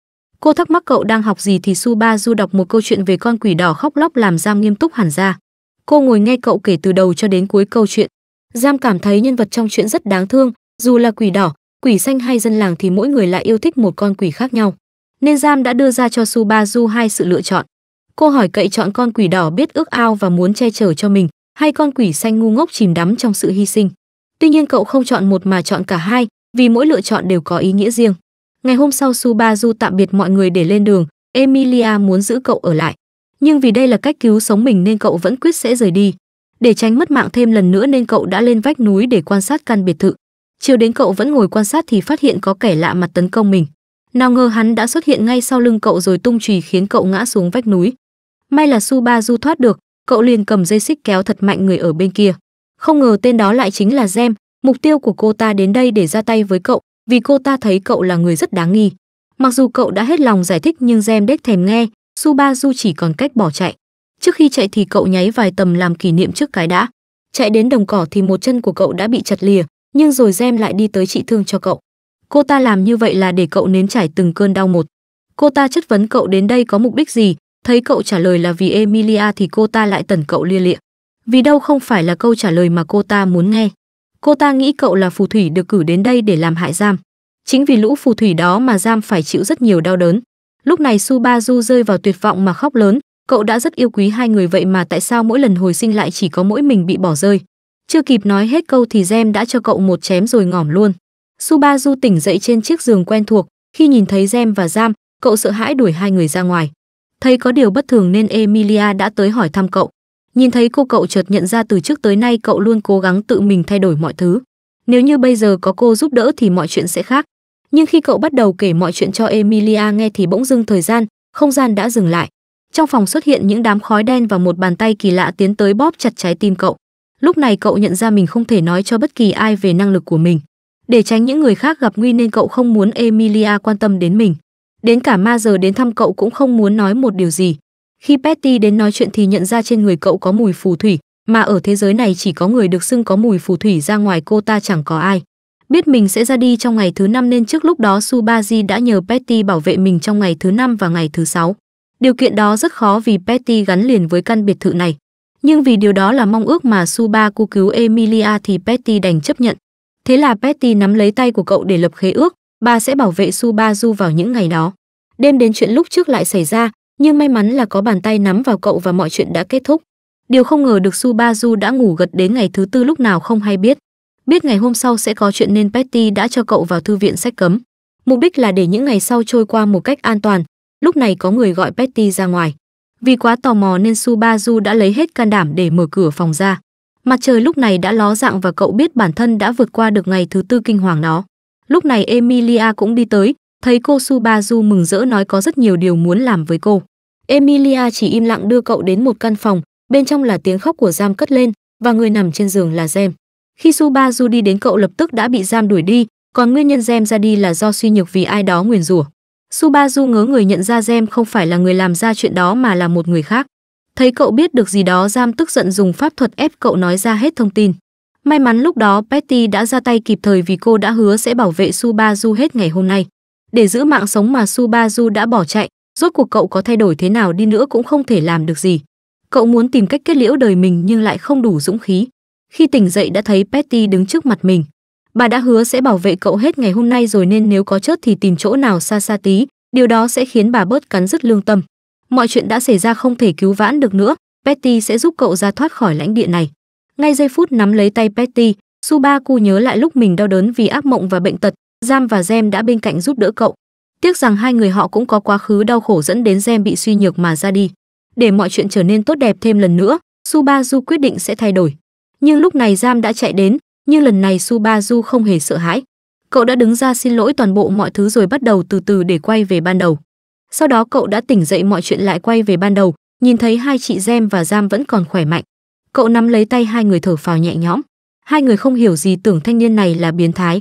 cô thắc mắc cậu đang học gì thì su ba du đọc một câu chuyện về con quỷ đỏ khóc lóc làm giam nghiêm túc hẳn ra cô ngồi nghe cậu kể từ đầu cho đến cuối câu chuyện giam cảm thấy nhân vật trong chuyện rất đáng thương dù là quỷ đỏ quỷ xanh hay dân làng thì mỗi người lại yêu thích một con quỷ khác nhau nên Giam đã đưa ra cho Su hai sự lựa chọn. Cô hỏi cậy chọn con quỷ đỏ biết ước ao và muốn che chở cho mình, hay con quỷ xanh ngu ngốc chìm đắm trong sự hy sinh. Tuy nhiên cậu không chọn một mà chọn cả hai, vì mỗi lựa chọn đều có ý nghĩa riêng. Ngày hôm sau Su tạm biệt mọi người để lên đường, Emilia muốn giữ cậu ở lại. Nhưng vì đây là cách cứu sống mình nên cậu vẫn quyết sẽ rời đi. Để tránh mất mạng thêm lần nữa nên cậu đã lên vách núi để quan sát căn biệt thự. Chiều đến cậu vẫn ngồi quan sát thì phát hiện có kẻ lạ mặt tấn công mình nào ngờ hắn đã xuất hiện ngay sau lưng cậu rồi tung chùy khiến cậu ngã xuống vách núi may là su ba du thoát được cậu liền cầm dây xích kéo thật mạnh người ở bên kia không ngờ tên đó lại chính là gem mục tiêu của cô ta đến đây để ra tay với cậu vì cô ta thấy cậu là người rất đáng nghi mặc dù cậu đã hết lòng giải thích nhưng gem đếch thèm nghe su ba du chỉ còn cách bỏ chạy trước khi chạy thì cậu nháy vài tầm làm kỷ niệm trước cái đã chạy đến đồng cỏ thì một chân của cậu đã bị chặt lìa nhưng rồi gem lại đi tới trị thương cho cậu Cô ta làm như vậy là để cậu nếm trải từng cơn đau một. Cô ta chất vấn cậu đến đây có mục đích gì, thấy cậu trả lời là vì Emilia thì cô ta lại tẩn cậu lia lịa. Vì đâu không phải là câu trả lời mà cô ta muốn nghe. Cô ta nghĩ cậu là phù thủy được cử đến đây để làm hại giam. Chính vì lũ phù thủy đó mà giam phải chịu rất nhiều đau đớn. Lúc này Subaru rơi vào tuyệt vọng mà khóc lớn, cậu đã rất yêu quý hai người vậy mà tại sao mỗi lần hồi sinh lại chỉ có mỗi mình bị bỏ rơi. Chưa kịp nói hết câu thì Gem đã cho cậu một chém rồi ngỏm luôn. Subaru tỉnh dậy trên chiếc giường quen thuộc, khi nhìn thấy Gem và Jam, cậu sợ hãi đuổi hai người ra ngoài. Thấy có điều bất thường nên Emilia đã tới hỏi thăm cậu. Nhìn thấy cô cậu chợt nhận ra từ trước tới nay cậu luôn cố gắng tự mình thay đổi mọi thứ. Nếu như bây giờ có cô giúp đỡ thì mọi chuyện sẽ khác. Nhưng khi cậu bắt đầu kể mọi chuyện cho Emilia nghe thì bỗng dưng thời gian, không gian đã dừng lại. Trong phòng xuất hiện những đám khói đen và một bàn tay kỳ lạ tiến tới bóp chặt trái tim cậu. Lúc này cậu nhận ra mình không thể nói cho bất kỳ ai về năng lực của mình. Để tránh những người khác gặp nguy nên cậu không muốn Emilia quan tâm đến mình. Đến cả ma giờ đến thăm cậu cũng không muốn nói một điều gì. Khi Petty đến nói chuyện thì nhận ra trên người cậu có mùi phù thủy, mà ở thế giới này chỉ có người được xưng có mùi phù thủy ra ngoài cô ta chẳng có ai. Biết mình sẽ ra đi trong ngày thứ năm nên trước lúc đó Subaji đã nhờ Petty bảo vệ mình trong ngày thứ năm và ngày thứ sáu. Điều kiện đó rất khó vì Petty gắn liền với căn biệt thự này. Nhưng vì điều đó là mong ước mà Suba cu cứu Emilia thì Petty đành chấp nhận. Thế là Petty nắm lấy tay của cậu để lập khế ước, bà sẽ bảo vệ Subaru vào những ngày đó. Đêm đến chuyện lúc trước lại xảy ra, nhưng may mắn là có bàn tay nắm vào cậu và mọi chuyện đã kết thúc. Điều không ngờ được Subaru đã ngủ gật đến ngày thứ tư lúc nào không hay biết. Biết ngày hôm sau sẽ có chuyện nên Petty đã cho cậu vào thư viện sách cấm. Mục đích là để những ngày sau trôi qua một cách an toàn. Lúc này có người gọi Petty ra ngoài. Vì quá tò mò nên Subaru đã lấy hết can đảm để mở cửa phòng ra. Mặt trời lúc này đã ló dạng và cậu biết bản thân đã vượt qua được ngày thứ tư kinh hoàng nó. Lúc này Emilia cũng đi tới, thấy cô Subaru mừng rỡ nói có rất nhiều điều muốn làm với cô. Emilia chỉ im lặng đưa cậu đến một căn phòng, bên trong là tiếng khóc của Giam cất lên và người nằm trên giường là Gem. Khi Subaru đi đến cậu lập tức đã bị Giam đuổi đi, còn nguyên nhân Gem ra đi là do suy nhược vì ai đó nguyền rủa. Subaru ngớ người nhận ra Gem không phải là người làm ra chuyện đó mà là một người khác. Thấy cậu biết được gì đó giam tức giận dùng pháp thuật ép cậu nói ra hết thông tin. May mắn lúc đó Petty đã ra tay kịp thời vì cô đã hứa sẽ bảo vệ Subaru hết ngày hôm nay. Để giữ mạng sống mà Subaru đã bỏ chạy, rốt cuộc cậu có thay đổi thế nào đi nữa cũng không thể làm được gì. Cậu muốn tìm cách kết liễu đời mình nhưng lại không đủ dũng khí. Khi tỉnh dậy đã thấy Petty đứng trước mặt mình. Bà đã hứa sẽ bảo vệ cậu hết ngày hôm nay rồi nên nếu có chớt thì tìm chỗ nào xa xa tí, điều đó sẽ khiến bà bớt cắn rứt lương tâm mọi chuyện đã xảy ra không thể cứu vãn được nữa petty sẽ giúp cậu ra thoát khỏi lãnh địa này ngay giây phút nắm lấy tay petty subaku nhớ lại lúc mình đau đớn vì ác mộng và bệnh tật Jam và Gem đã bên cạnh giúp đỡ cậu. Tiếc rằng hai người họ cũng có quá khứ đau khổ dẫn đến Gem bị suy nhược mà ra đi. Để mọi chuyện trở nên tốt đẹp thêm lần nữa, Subaru quyết định sẽ thay đổi. Nhưng lúc này Jam đã chạy đến, nhưng lần này Subaru không hề sợ hãi. Cậu đã đứng ra xin lỗi toàn bộ mọi thứ rồi bắt đầu từ từ để quay về ban đầu. Sau đó cậu đã tỉnh dậy mọi chuyện lại quay về ban đầu, nhìn thấy hai chị Gem và Giam vẫn còn khỏe mạnh. Cậu nắm lấy tay hai người thở phào nhẹ nhõm. Hai người không hiểu gì tưởng thanh niên này là biến thái.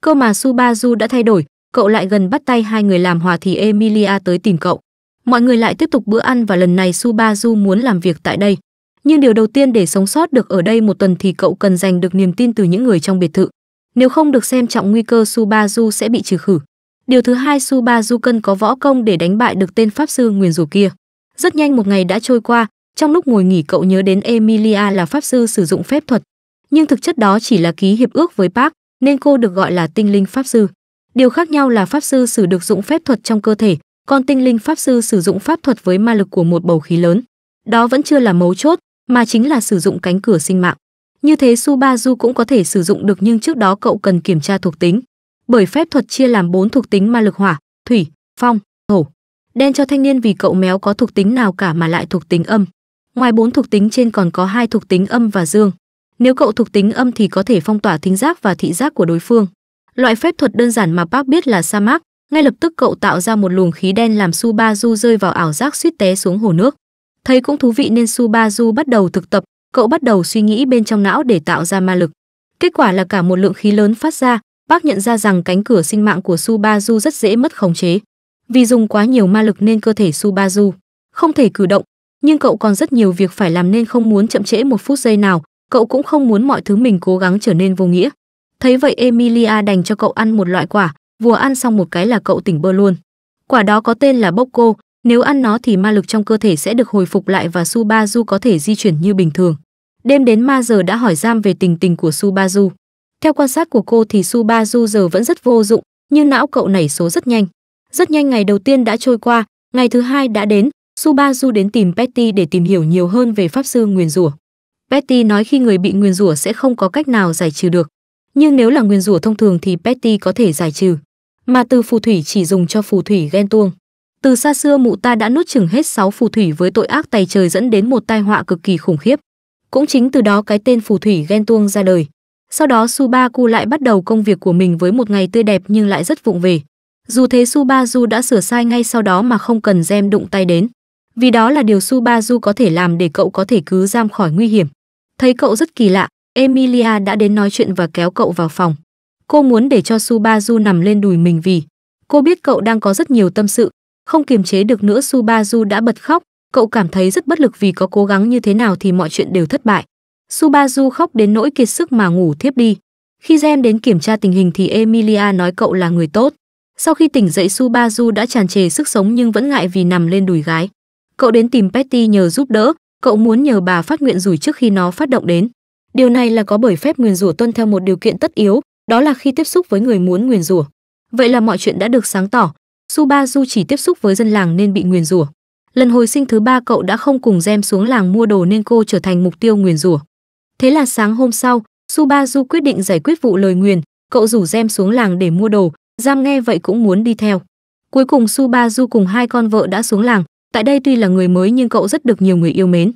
Cơ mà Subaru đã thay đổi, cậu lại gần bắt tay hai người làm hòa thì Emilia tới tìm cậu. Mọi người lại tiếp tục bữa ăn và lần này Subaru muốn làm việc tại đây. Nhưng điều đầu tiên để sống sót được ở đây một tuần thì cậu cần giành được niềm tin từ những người trong biệt thự. Nếu không được xem trọng nguy cơ Subaru sẽ bị trừ khử. Điều thứ hai Suba Juken có võ công để đánh bại được tên pháp sư nguyền rủa kia. Rất nhanh một ngày đã trôi qua, trong lúc ngồi nghỉ cậu nhớ đến Emilia là pháp sư sử dụng phép thuật, nhưng thực chất đó chỉ là ký hiệp ước với Park, nên cô được gọi là tinh linh pháp sư. Điều khác nhau là pháp sư sử được dụng phép thuật trong cơ thể, còn tinh linh pháp sư sử dụng pháp thuật với ma lực của một bầu khí lớn. Đó vẫn chưa là mấu chốt, mà chính là sử dụng cánh cửa sinh mạng. Như thế Subazu cũng có thể sử dụng được nhưng trước đó cậu cần kiểm tra thuộc tính bởi phép thuật chia làm bốn thuộc tính ma lực hỏa thủy phong thổ đen cho thanh niên vì cậu méo có thuộc tính nào cả mà lại thuộc tính âm ngoài bốn thuộc tính trên còn có hai thuộc tính âm và dương nếu cậu thuộc tính âm thì có thể phong tỏa thính giác và thị giác của đối phương loại phép thuật đơn giản mà bác biết là sa mạc ngay lập tức cậu tạo ra một luồng khí đen làm su ba du rơi vào ảo giác suýt té xuống hồ nước thấy cũng thú vị nên su ba du bắt đầu thực tập cậu bắt đầu suy nghĩ bên trong não để tạo ra ma lực kết quả là cả một lượng khí lớn phát ra bác nhận ra rằng cánh cửa sinh mạng của Subaru rất dễ mất khống chế. Vì dùng quá nhiều ma lực nên cơ thể Subaru không thể cử động, nhưng cậu còn rất nhiều việc phải làm nên không muốn chậm trễ một phút giây nào, cậu cũng không muốn mọi thứ mình cố gắng trở nên vô nghĩa. Thấy vậy Emilia đành cho cậu ăn một loại quả, vừa ăn xong một cái là cậu tỉnh bơ luôn. Quả đó có tên là bốc cô, nếu ăn nó thì ma lực trong cơ thể sẽ được hồi phục lại và Subaru có thể di chuyển như bình thường. Đêm đến ma giờ đã hỏi giam về tình tình của Subaru. Theo quan sát của cô thì Subaru giờ vẫn rất vô dụng, nhưng não cậu nảy số rất nhanh. Rất nhanh ngày đầu tiên đã trôi qua, ngày thứ hai đã đến, Subaru đến tìm Petty để tìm hiểu nhiều hơn về pháp sư nguyền rủa. Petty nói khi người bị nguyền rủa sẽ không có cách nào giải trừ được, nhưng nếu là nguyền rủa thông thường thì Petty có thể giải trừ, mà từ phù thủy chỉ dùng cho phù thủy ghen tuông. Từ xa xưa mụ ta đã nuốt chửng hết 6 phù thủy với tội ác tày trời dẫn đến một tai họa cực kỳ khủng khiếp. Cũng chính từ đó cái tên phù thủy ghen tuông ra đời. Sau đó Subaku lại bắt đầu công việc của mình với một ngày tươi đẹp nhưng lại rất vụng về. Dù thế Subaru đã sửa sai ngay sau đó mà không cần Gem đụng tay đến. Vì đó là điều Subaru có thể làm để cậu có thể cứ giam khỏi nguy hiểm. Thấy cậu rất kỳ lạ, Emilia đã đến nói chuyện và kéo cậu vào phòng. Cô muốn để cho Subaru nằm lên đùi mình vì cô biết cậu đang có rất nhiều tâm sự. Không kiềm chế được nữa Subaru đã bật khóc, cậu cảm thấy rất bất lực vì có cố gắng như thế nào thì mọi chuyện đều thất bại. Subaru khóc đến nỗi kiệt sức mà ngủ thiếp đi. Khi Gem đến kiểm tra tình hình thì Emilia nói cậu là người tốt. Sau khi tỉnh dậy Subaru đã tràn trề sức sống nhưng vẫn ngại vì nằm lên đùi gái. Cậu đến tìm Petty nhờ giúp đỡ, cậu muốn nhờ bà phát nguyện rủi trước khi nó phát động đến. Điều này là có bởi phép nguyền rủa tuân theo một điều kiện tất yếu, đó là khi tiếp xúc với người muốn nguyền rủa. Vậy là mọi chuyện đã được sáng tỏ, Subaru chỉ tiếp xúc với dân làng nên bị nguyền rủa. Lần hồi sinh thứ ba cậu đã không cùng Gem xuống làng mua đồ nên cô trở thành mục tiêu nguyền rủa. Thế là sáng hôm sau, Subaru quyết định giải quyết vụ lời nguyền, cậu rủ Gem xuống làng để mua đồ, Giam nghe vậy cũng muốn đi theo. Cuối cùng Subaru cùng hai con vợ đã xuống làng, tại đây tuy là người mới nhưng cậu rất được nhiều người yêu mến.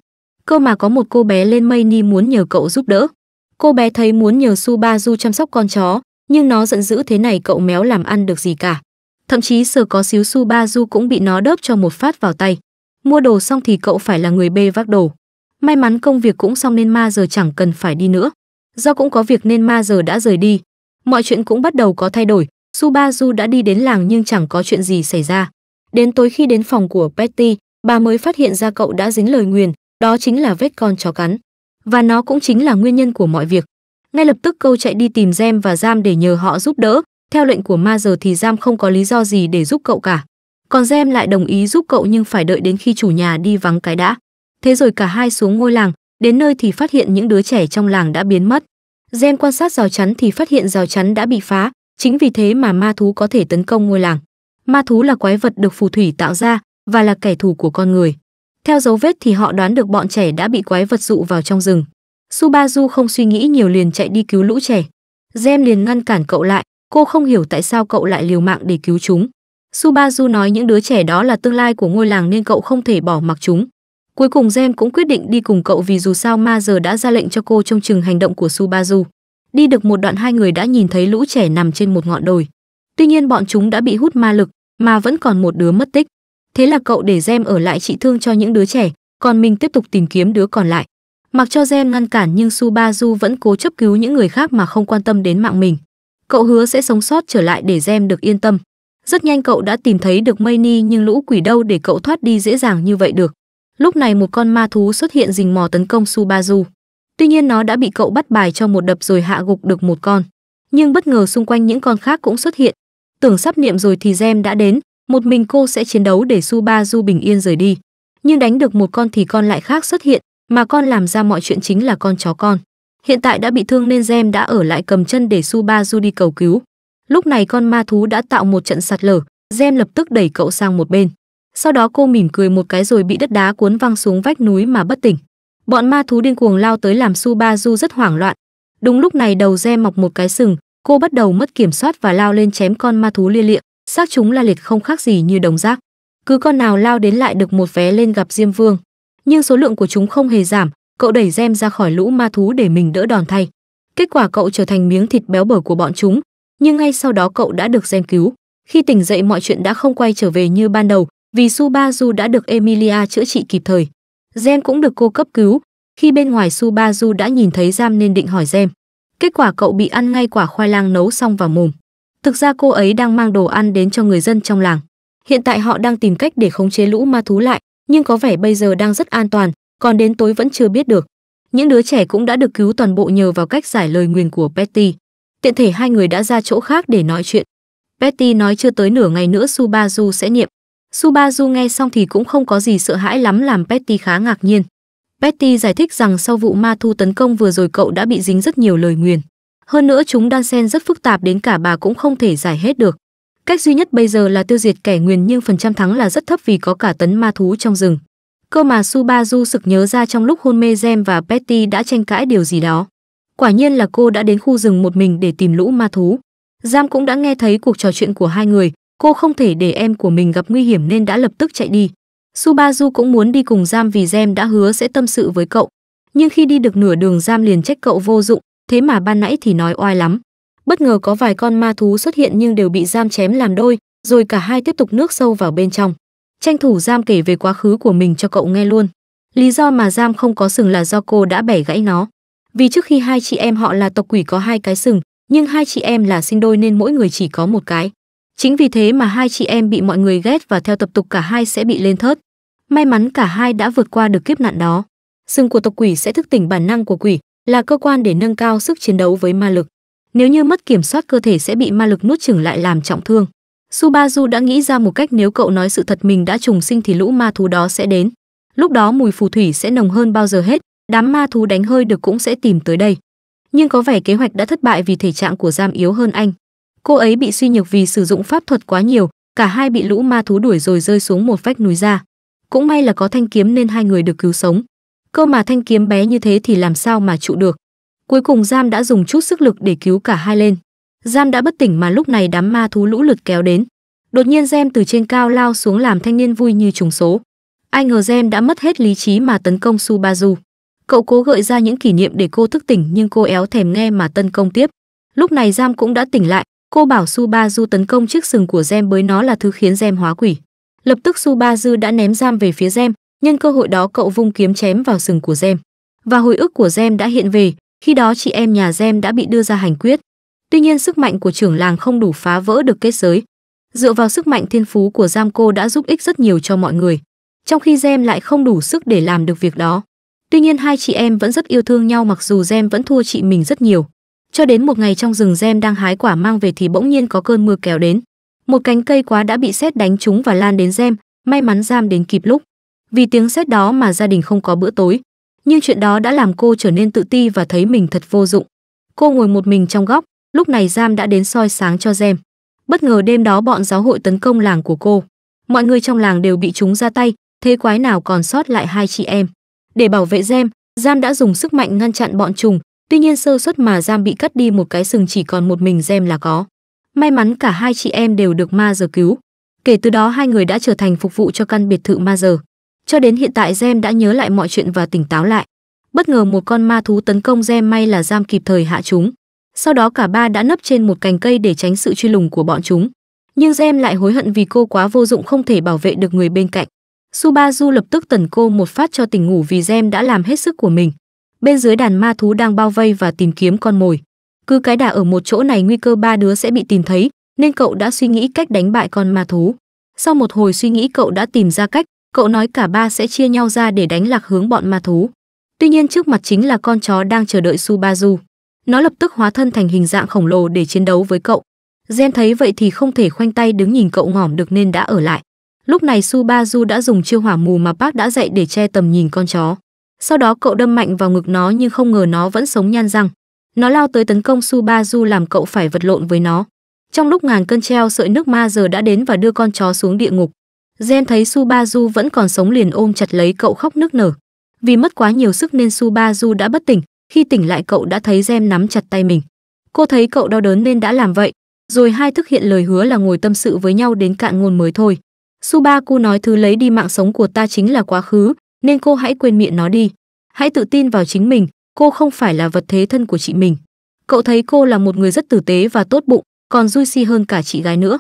Cơ mà có một cô bé lên mây ni muốn nhờ cậu giúp đỡ. Cô bé thấy muốn nhờ Subaru chăm sóc con chó, nhưng nó giận dữ thế này cậu méo làm ăn được gì cả. Thậm chí sờ có xíu Subaru cũng bị nó đớp cho một phát vào tay. Mua đồ xong thì cậu phải là người bê vác đồ. May mắn công việc cũng xong nên ma giờ chẳng cần phải đi nữa. Do cũng có việc nên ma giờ đã rời đi. Mọi chuyện cũng bắt đầu có thay đổi. Subaru đã đi đến làng nhưng chẳng có chuyện gì xảy ra. Đến tối khi đến phòng của Betty, bà mới phát hiện ra cậu đã dính lời nguyền, đó chính là vết con chó cắn. Và nó cũng chính là nguyên nhân của mọi việc. Ngay lập tức câu chạy đi tìm Gem và Jam để nhờ họ giúp đỡ. Theo lệnh của ma giờ thì Jam không có lý do gì để giúp cậu cả. Còn Gem lại đồng ý giúp cậu nhưng phải đợi đến khi chủ nhà đi vắng cái đã. Thế rồi cả hai xuống ngôi làng, đến nơi thì phát hiện những đứa trẻ trong làng đã biến mất. Gen quan sát rào chắn thì phát hiện rào chắn đã bị phá, chính vì thế mà ma thú có thể tấn công ngôi làng. Ma thú là quái vật được phù thủy tạo ra và là kẻ thù của con người. Theo dấu vết thì họ đoán được bọn trẻ đã bị quái vật dụ vào trong rừng. Subaru không suy nghĩ nhiều liền chạy đi cứu lũ trẻ. Gem liền ngăn cản cậu lại, cô không hiểu tại sao cậu lại liều mạng để cứu chúng. Subaru nói những đứa trẻ đó là tương lai của ngôi làng nên cậu không thể bỏ mặc chúng. Cuối cùng Gem cũng quyết định đi cùng cậu vì dù sao ma giờ đã ra lệnh cho cô trông chừng hành động của Subaru. Đi được một đoạn hai người đã nhìn thấy lũ trẻ nằm trên một ngọn đồi. Tuy nhiên bọn chúng đã bị hút ma lực mà vẫn còn một đứa mất tích. Thế là cậu để Gem ở lại trị thương cho những đứa trẻ, còn mình tiếp tục tìm kiếm đứa còn lại. Mặc cho Gem ngăn cản nhưng Subaru vẫn cố chấp cứu những người khác mà không quan tâm đến mạng mình. Cậu hứa sẽ sống sót trở lại để Gem được yên tâm. Rất nhanh cậu đã tìm thấy được Mayni nhưng lũ quỷ đâu để cậu thoát đi dễ dàng như vậy được lúc này một con ma thú xuất hiện rình mò tấn công subazu tuy nhiên nó đã bị cậu bắt bài cho một đập rồi hạ gục được một con nhưng bất ngờ xung quanh những con khác cũng xuất hiện tưởng sắp niệm rồi thì gem đã đến một mình cô sẽ chiến đấu để subazu bình yên rời đi nhưng đánh được một con thì con lại khác xuất hiện mà con làm ra mọi chuyện chính là con chó con hiện tại đã bị thương nên gem đã ở lại cầm chân để subazu đi cầu cứu lúc này con ma thú đã tạo một trận sạt lở gem lập tức đẩy cậu sang một bên sau đó cô mỉm cười một cái rồi bị đất đá cuốn văng xuống vách núi mà bất tỉnh. Bọn ma thú điên cuồng lao tới làm Su Ba Du rất hoảng loạn. Đúng lúc này đầu re mọc một cái sừng, cô bắt đầu mất kiểm soát và lao lên chém con ma thú lia lịa, xác chúng la liệt không khác gì như đồng rác. Cứ con nào lao đến lại được một vé lên gặp Diêm Vương. Nhưng số lượng của chúng không hề giảm, cậu đẩy Gem ra khỏi lũ ma thú để mình đỡ đòn thay. Kết quả cậu trở thành miếng thịt béo bở của bọn chúng, nhưng ngay sau đó cậu đã được Gem cứu. Khi tỉnh dậy mọi chuyện đã không quay trở về như ban đầu, vì Subaru đã được Emilia chữa trị kịp thời, Gem cũng được cô cấp cứu. Khi bên ngoài Subaru đã nhìn thấy Gem nên định hỏi Gem. Kết quả cậu bị ăn ngay quả khoai lang nấu xong vào mồm. Thực ra cô ấy đang mang đồ ăn đến cho người dân trong làng. Hiện tại họ đang tìm cách để khống chế lũ ma thú lại, nhưng có vẻ bây giờ đang rất an toàn, còn đến tối vẫn chưa biết được. Những đứa trẻ cũng đã được cứu toàn bộ nhờ vào cách giải lời nguyền của Petty. Tiện thể hai người đã ra chỗ khác để nói chuyện. Petty nói chưa tới nửa ngày nữa Subaru sẽ niệm Subaru nghe xong thì cũng không có gì sợ hãi lắm làm Petty khá ngạc nhiên. Petty giải thích rằng sau vụ ma thu tấn công vừa rồi cậu đã bị dính rất nhiều lời nguyền. Hơn nữa chúng đan xen rất phức tạp đến cả bà cũng không thể giải hết được. Cách duy nhất bây giờ là tiêu diệt kẻ nguyền nhưng phần trăm thắng là rất thấp vì có cả tấn ma thú trong rừng. Cơ mà Subaru sực nhớ ra trong lúc hôn mê Gem và Petty đã tranh cãi điều gì đó. Quả nhiên là cô đã đến khu rừng một mình để tìm lũ ma thú. Giam cũng đã nghe thấy cuộc trò chuyện của hai người, Cô không thể để em của mình gặp nguy hiểm nên đã lập tức chạy đi. Subaru cũng muốn đi cùng Giam vì Gem đã hứa sẽ tâm sự với cậu. Nhưng khi đi được nửa đường Giam liền trách cậu vô dụng, thế mà ban nãy thì nói oai lắm. Bất ngờ có vài con ma thú xuất hiện nhưng đều bị Giam chém làm đôi, rồi cả hai tiếp tục nước sâu vào bên trong. Tranh thủ Giam kể về quá khứ của mình cho cậu nghe luôn. Lý do mà Giam không có sừng là do cô đã bẻ gãy nó. Vì trước khi hai chị em họ là tộc quỷ có hai cái sừng, nhưng hai chị em là sinh đôi nên mỗi người chỉ có một cái. Chính vì thế mà hai chị em bị mọi người ghét và theo tập tục cả hai sẽ bị lên thớt. May mắn cả hai đã vượt qua được kiếp nạn đó. Sừng của tộc quỷ sẽ thức tỉnh bản năng của quỷ, là cơ quan để nâng cao sức chiến đấu với ma lực. Nếu như mất kiểm soát cơ thể sẽ bị ma lực nuốt chửng lại làm trọng thương. Subaru đã nghĩ ra một cách nếu cậu nói sự thật mình đã trùng sinh thì lũ ma thú đó sẽ đến. Lúc đó mùi phù thủy sẽ nồng hơn bao giờ hết, đám ma thú đánh hơi được cũng sẽ tìm tới đây. Nhưng có vẻ kế hoạch đã thất bại vì thể trạng của Giam yếu hơn anh cô ấy bị suy nhược vì sử dụng pháp thuật quá nhiều cả hai bị lũ ma thú đuổi rồi rơi xuống một vách núi ra cũng may là có thanh kiếm nên hai người được cứu sống cơ mà thanh kiếm bé như thế thì làm sao mà trụ được cuối cùng giam đã dùng chút sức lực để cứu cả hai lên giam đã bất tỉnh mà lúc này đám ma thú lũ lượt kéo đến đột nhiên gem từ trên cao lao xuống làm thanh niên vui như trùng số ai ngờ gem đã mất hết lý trí mà tấn công subazu cậu cố gợi ra những kỷ niệm để cô thức tỉnh nhưng cô éo thèm nghe mà tấn công tiếp lúc này giam cũng đã tỉnh lại Cô bảo Subaru tấn công chiếc sừng của Gem bởi nó là thứ khiến Gem hóa quỷ. Lập tức Subaru đã ném giam về phía Gem, nhân cơ hội đó cậu vung kiếm chém vào sừng của Gem. Và hồi ức của Gem đã hiện về, khi đó chị em nhà Gem đã bị đưa ra hành quyết. Tuy nhiên sức mạnh của trưởng làng không đủ phá vỡ được kết giới. Dựa vào sức mạnh thiên phú của Giam cô đã giúp ích rất nhiều cho mọi người, trong khi Gem lại không đủ sức để làm được việc đó. Tuy nhiên hai chị em vẫn rất yêu thương nhau mặc dù Gem vẫn thua chị mình rất nhiều cho đến một ngày trong rừng gem đang hái quả mang về thì bỗng nhiên có cơn mưa kéo đến một cánh cây quá đã bị sét đánh trúng và lan đến gem may mắn giam đến kịp lúc vì tiếng sét đó mà gia đình không có bữa tối nhưng chuyện đó đã làm cô trở nên tự ti và thấy mình thật vô dụng cô ngồi một mình trong góc lúc này giam đã đến soi sáng cho gem bất ngờ đêm đó bọn giáo hội tấn công làng của cô mọi người trong làng đều bị chúng ra tay thế quái nào còn sót lại hai chị em để bảo vệ gem giam đã dùng sức mạnh ngăn chặn bọn trùng Tuy nhiên sơ suất mà Giam bị cắt đi một cái sừng chỉ còn một mình Gem là có. May mắn cả hai chị em đều được ma giờ cứu. Kể từ đó hai người đã trở thành phục vụ cho căn biệt thự ma giờ. Cho đến hiện tại Gem đã nhớ lại mọi chuyện và tỉnh táo lại. Bất ngờ một con ma thú tấn công Gem may là Giam kịp thời hạ chúng. Sau đó cả ba đã nấp trên một cành cây để tránh sự truy lùng của bọn chúng. Nhưng Gem lại hối hận vì cô quá vô dụng không thể bảo vệ được người bên cạnh. Subaru lập tức tần cô một phát cho tỉnh ngủ vì Gem đã làm hết sức của mình. Bên dưới đàn ma thú đang bao vây và tìm kiếm con mồi. Cứ cái đà ở một chỗ này nguy cơ ba đứa sẽ bị tìm thấy, nên cậu đã suy nghĩ cách đánh bại con ma thú. Sau một hồi suy nghĩ cậu đã tìm ra cách, cậu nói cả ba sẽ chia nhau ra để đánh lạc hướng bọn ma thú. Tuy nhiên trước mặt chính là con chó đang chờ đợi Subaru. Nó lập tức hóa thân thành hình dạng khổng lồ để chiến đấu với cậu. Gen thấy vậy thì không thể khoanh tay đứng nhìn cậu ngỏm được nên đã ở lại. Lúc này Subaru đã dùng chiêu hỏa mù mà bác đã dạy để che tầm nhìn con chó. Sau đó cậu đâm mạnh vào ngực nó nhưng không ngờ nó vẫn sống nhan răng. Nó lao tới tấn công Subaru làm cậu phải vật lộn với nó. Trong lúc ngàn cân treo sợi nước ma giờ đã đến và đưa con chó xuống địa ngục. Gen thấy Subaru vẫn còn sống liền ôm chặt lấy cậu khóc nức nở. Vì mất quá nhiều sức nên Subaru đã bất tỉnh, khi tỉnh lại cậu đã thấy Gem nắm chặt tay mình. Cô thấy cậu đau đớn nên đã làm vậy, rồi hai thực hiện lời hứa là ngồi tâm sự với nhau đến cạn ngôn mới thôi. Subaku nói thứ lấy đi mạng sống của ta chính là quá khứ, nên cô hãy quên miệng nó đi. Hãy tự tin vào chính mình, cô không phải là vật thế thân của chị mình. Cậu thấy cô là một người rất tử tế và tốt bụng, còn vui si hơn cả chị gái nữa.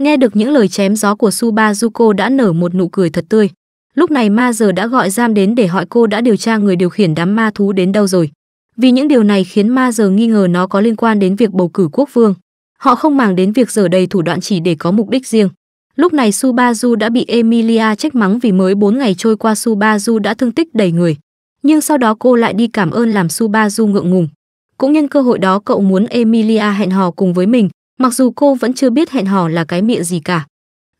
Nghe được những lời chém gió của Subazuko đã nở một nụ cười thật tươi. Lúc này ma giờ đã gọi giam đến để hỏi cô đã điều tra người điều khiển đám ma thú đến đâu rồi. Vì những điều này khiến ma giờ nghi ngờ nó có liên quan đến việc bầu cử quốc vương. Họ không màng đến việc giờ đầy thủ đoạn chỉ để có mục đích riêng. Lúc này Subazu đã bị Emilia trách mắng vì mới 4 ngày trôi qua Subazu đã thương tích đầy người nhưng sau đó cô lại đi cảm ơn làm Subaru ngượng ngùng. Cũng nhân cơ hội đó cậu muốn Emilia hẹn hò cùng với mình, mặc dù cô vẫn chưa biết hẹn hò là cái miệng gì cả.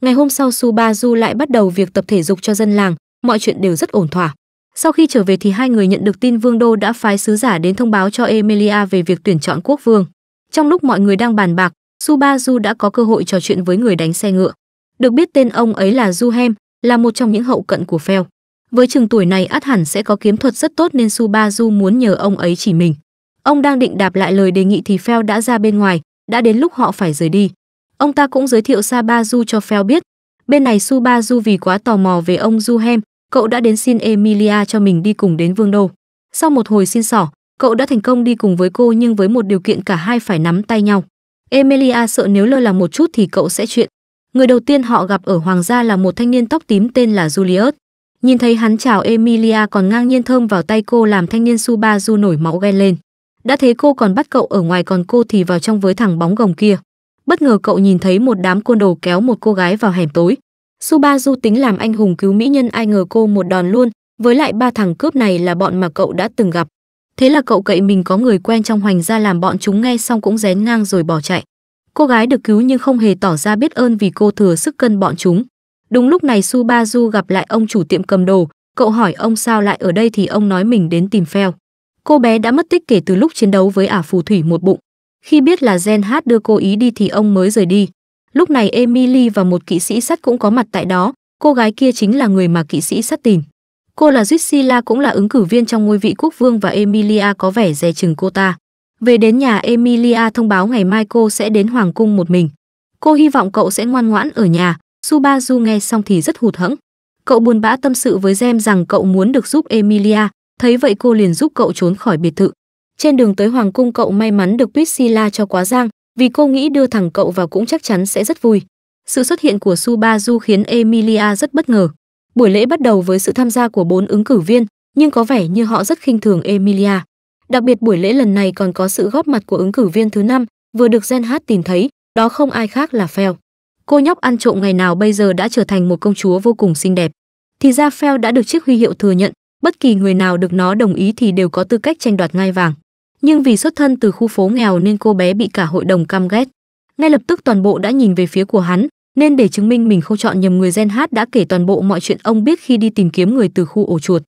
Ngày hôm sau Subaru lại bắt đầu việc tập thể dục cho dân làng, mọi chuyện đều rất ổn thỏa. Sau khi trở về thì hai người nhận được tin Vương Đô đã phái sứ giả đến thông báo cho Emilia về việc tuyển chọn quốc vương. Trong lúc mọi người đang bàn bạc, Subaru đã có cơ hội trò chuyện với người đánh xe ngựa. Được biết tên ông ấy là Duhem, là một trong những hậu cận của Phèo. Với trường tuổi này át hẳn sẽ có kiếm thuật rất tốt nên Subaru muốn nhờ ông ấy chỉ mình. Ông đang định đạp lại lời đề nghị thì Phèo đã ra bên ngoài, đã đến lúc họ phải rời đi. Ông ta cũng giới thiệu Sabazu cho Phèo biết. Bên này Subaru vì quá tò mò về ông Duhem, cậu đã đến xin Emilia cho mình đi cùng đến Vương Đô. Sau một hồi xin xỏ, cậu đã thành công đi cùng với cô nhưng với một điều kiện cả hai phải nắm tay nhau. Emilia sợ nếu lơ là một chút thì cậu sẽ chuyện. Người đầu tiên họ gặp ở Hoàng gia là một thanh niên tóc tím tên là Julius. Nhìn thấy hắn chào Emilia còn ngang nhiên thơm vào tay cô làm thanh niên Subaru nổi máu ghen lên. Đã thế cô còn bắt cậu ở ngoài còn cô thì vào trong với thằng bóng gồng kia. Bất ngờ cậu nhìn thấy một đám côn đồ kéo một cô gái vào hẻm tối. Subaru tính làm anh hùng cứu mỹ nhân ai ngờ cô một đòn luôn, với lại ba thằng cướp này là bọn mà cậu đã từng gặp. Thế là cậu cậy mình có người quen trong hoành ra làm bọn chúng nghe xong cũng rén ngang rồi bỏ chạy. Cô gái được cứu nhưng không hề tỏ ra biết ơn vì cô thừa sức cân bọn chúng. Đúng lúc này Su Ba Du gặp lại ông chủ tiệm cầm đồ, cậu hỏi ông sao lại ở đây thì ông nói mình đến tìm Phèo. Cô bé đã mất tích kể từ lúc chiến đấu với ả phù thủy một bụng. Khi biết là Gen Hát đưa cô ý đi thì ông mới rời đi. Lúc này Emily và một kỵ sĩ sắt cũng có mặt tại đó, cô gái kia chính là người mà kỵ sĩ sắt tìm. Cô là Drusilla cũng là ứng cử viên trong ngôi vị quốc vương và Emilia có vẻ dè chừng cô ta. Về đến nhà Emilia thông báo ngày mai cô sẽ đến hoàng cung một mình. Cô hy vọng cậu sẽ ngoan ngoãn ở nhà, Subaru nghe xong thì rất hụt hẫng. Cậu buồn bã tâm sự với Gem rằng cậu muốn được giúp Emilia, thấy vậy cô liền giúp cậu trốn khỏi biệt thự. Trên đường tới hoàng cung cậu may mắn được Priscilla cho quá giang, vì cô nghĩ đưa thẳng cậu vào cũng chắc chắn sẽ rất vui. Sự xuất hiện của Subaru khiến Emilia rất bất ngờ. Buổi lễ bắt đầu với sự tham gia của bốn ứng cử viên, nhưng có vẻ như họ rất khinh thường Emilia. Đặc biệt buổi lễ lần này còn có sự góp mặt của ứng cử viên thứ năm, vừa được Gen Hát tìm thấy, đó không ai khác là Phèo. Cô nhóc ăn trộm ngày nào bây giờ đã trở thành một công chúa vô cùng xinh đẹp. Thì ra Phèo đã được chiếc huy hiệu thừa nhận, bất kỳ người nào được nó đồng ý thì đều có tư cách tranh đoạt ngai vàng. Nhưng vì xuất thân từ khu phố nghèo nên cô bé bị cả hội đồng căm ghét. Ngay lập tức toàn bộ đã nhìn về phía của hắn, nên để chứng minh mình không chọn nhầm người gen hát đã kể toàn bộ mọi chuyện ông biết khi đi tìm kiếm người từ khu ổ chuột.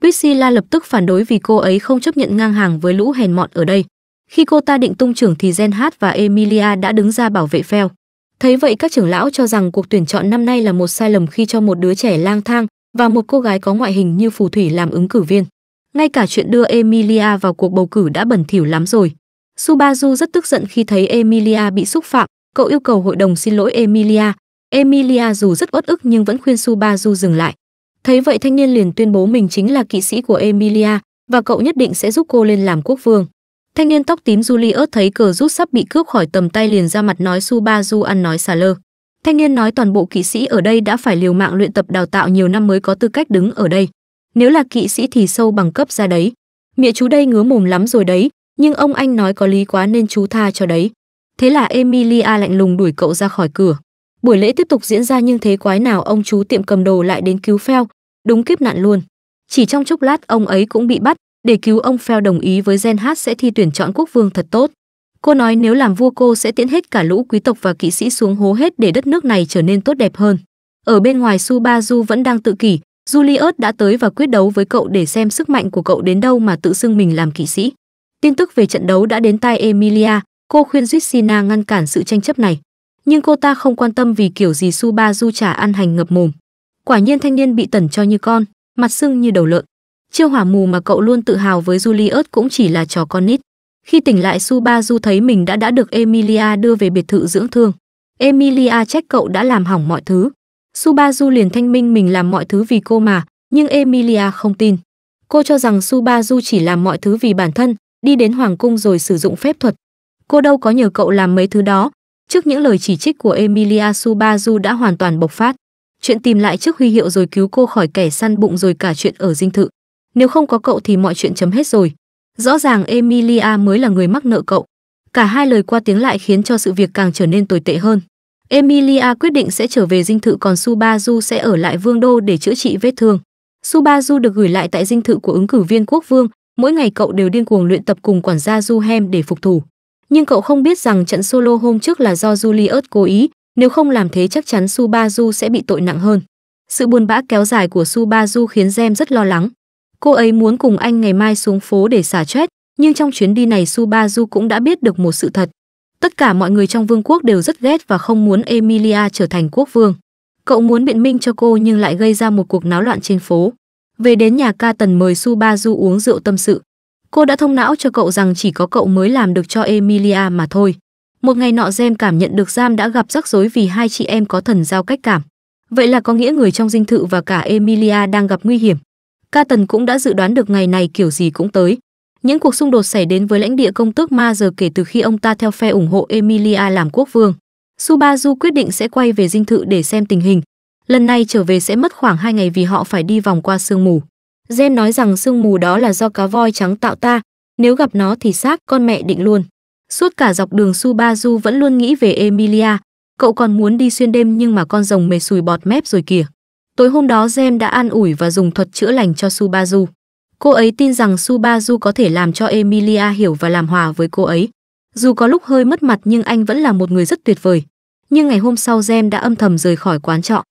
Priscilla lập tức phản đối vì cô ấy không chấp nhận ngang hàng với lũ hèn mọn ở đây. Khi cô ta định tung trưởng thì Gen Hát và Emilia đã đứng ra bảo vệ Phèo. Thấy vậy các trưởng lão cho rằng cuộc tuyển chọn năm nay là một sai lầm khi cho một đứa trẻ lang thang và một cô gái có ngoại hình như phù thủy làm ứng cử viên. Ngay cả chuyện đưa Emilia vào cuộc bầu cử đã bẩn thỉu lắm rồi. Subaru rất tức giận khi thấy Emilia bị xúc phạm, cậu yêu cầu hội đồng xin lỗi Emilia. Emilia dù rất uất ức nhưng vẫn khuyên Subaru dừng lại. Thấy vậy thanh niên liền tuyên bố mình chính là kỵ sĩ của Emilia và cậu nhất định sẽ giúp cô lên làm quốc vương. Thanh niên tóc tím Julius thấy cờ rút sắp bị cướp khỏi tầm tay liền ra mặt nói Su Ba ăn nói xà lơ. Thanh niên nói toàn bộ kỵ sĩ ở đây đã phải liều mạng luyện tập đào tạo nhiều năm mới có tư cách đứng ở đây. Nếu là kỵ sĩ thì sâu bằng cấp ra đấy. Mẹ chú đây ngứa mồm lắm rồi đấy, nhưng ông anh nói có lý quá nên chú tha cho đấy. Thế là Emilia lạnh lùng đuổi cậu ra khỏi cửa. Buổi lễ tiếp tục diễn ra nhưng thế quái nào ông chú tiệm cầm đồ lại đến cứu pheo, đúng kiếp nạn luôn. Chỉ trong chốc lát ông ấy cũng bị bắt, để cứu ông Phèo đồng ý với Gen Hát sẽ thi tuyển chọn quốc vương thật tốt. Cô nói nếu làm vua cô sẽ tiễn hết cả lũ quý tộc và kỵ sĩ xuống hố hết để đất nước này trở nên tốt đẹp hơn. Ở bên ngoài su ba du vẫn đang tự kỷ, Julius đã tới và quyết đấu với cậu để xem sức mạnh của cậu đến đâu mà tự xưng mình làm kỵ sĩ. Tin tức về trận đấu đã đến tai Emilia, cô khuyên Justina ngăn cản sự tranh chấp này. Nhưng cô ta không quan tâm vì kiểu gì su ba du chả ăn hành ngập mồm. Quả nhiên thanh niên bị tẩn cho như con, mặt sưng như đầu lợn. Chiêu hỏa mù mà cậu luôn tự hào với Juliet cũng chỉ là trò con nít. Khi tỉnh lại Subaru thấy mình đã đã được Emilia đưa về biệt thự dưỡng thương. Emilia trách cậu đã làm hỏng mọi thứ. Subaru liền thanh minh mình làm mọi thứ vì cô mà, nhưng Emilia không tin. Cô cho rằng Subaru chỉ làm mọi thứ vì bản thân, đi đến hoàng cung rồi sử dụng phép thuật. Cô đâu có nhờ cậu làm mấy thứ đó. Trước những lời chỉ trích của Emilia Subaru đã hoàn toàn bộc phát. Chuyện tìm lại chiếc huy hiệu rồi cứu cô khỏi kẻ săn bụng rồi cả chuyện ở dinh thự nếu không có cậu thì mọi chuyện chấm hết rồi. Rõ ràng Emilia mới là người mắc nợ cậu. Cả hai lời qua tiếng lại khiến cho sự việc càng trở nên tồi tệ hơn. Emilia quyết định sẽ trở về dinh thự còn Subaru sẽ ở lại Vương đô để chữa trị vết thương. Subaru được gửi lại tại dinh thự của ứng cử viên quốc vương, mỗi ngày cậu đều điên cuồng luyện tập cùng quản gia Duhem để phục thủ. Nhưng cậu không biết rằng trận solo hôm trước là do Julius cố ý, nếu không làm thế chắc chắn Subaru sẽ bị tội nặng hơn. Sự buồn bã kéo dài của Subaru khiến Gem rất lo lắng. Cô ấy muốn cùng anh ngày mai xuống phố để xả stress, nhưng trong chuyến đi này Subaru cũng đã biết được một sự thật. Tất cả mọi người trong vương quốc đều rất ghét và không muốn Emilia trở thành quốc vương. Cậu muốn biện minh cho cô nhưng lại gây ra một cuộc náo loạn trên phố. Về đến nhà ca tần mời Subaru uống rượu tâm sự. Cô đã thông não cho cậu rằng chỉ có cậu mới làm được cho Emilia mà thôi. Một ngày nọ Gem cảm nhận được Giam đã gặp rắc rối vì hai chị em có thần giao cách cảm. Vậy là có nghĩa người trong dinh thự và cả Emilia đang gặp nguy hiểm. Ca Tần cũng đã dự đoán được ngày này kiểu gì cũng tới. Những cuộc xung đột xảy đến với lãnh địa công tước Ma giờ kể từ khi ông ta theo phe ủng hộ Emilia làm quốc vương. Subaru quyết định sẽ quay về dinh thự để xem tình hình. Lần này trở về sẽ mất khoảng 2 ngày vì họ phải đi vòng qua sương mù. Gen nói rằng sương mù đó là do cá voi trắng tạo ta, nếu gặp nó thì xác con mẹ định luôn. Suốt cả dọc đường Subaru vẫn luôn nghĩ về Emilia, cậu còn muốn đi xuyên đêm nhưng mà con rồng mề sùi bọt mép rồi kìa. Tối hôm đó Gem đã an ủi và dùng thuật chữa lành cho Subaru. Cô ấy tin rằng Subaru có thể làm cho Emilia hiểu và làm hòa với cô ấy. Dù có lúc hơi mất mặt nhưng anh vẫn là một người rất tuyệt vời. Nhưng ngày hôm sau Gem đã âm thầm rời khỏi quán trọ.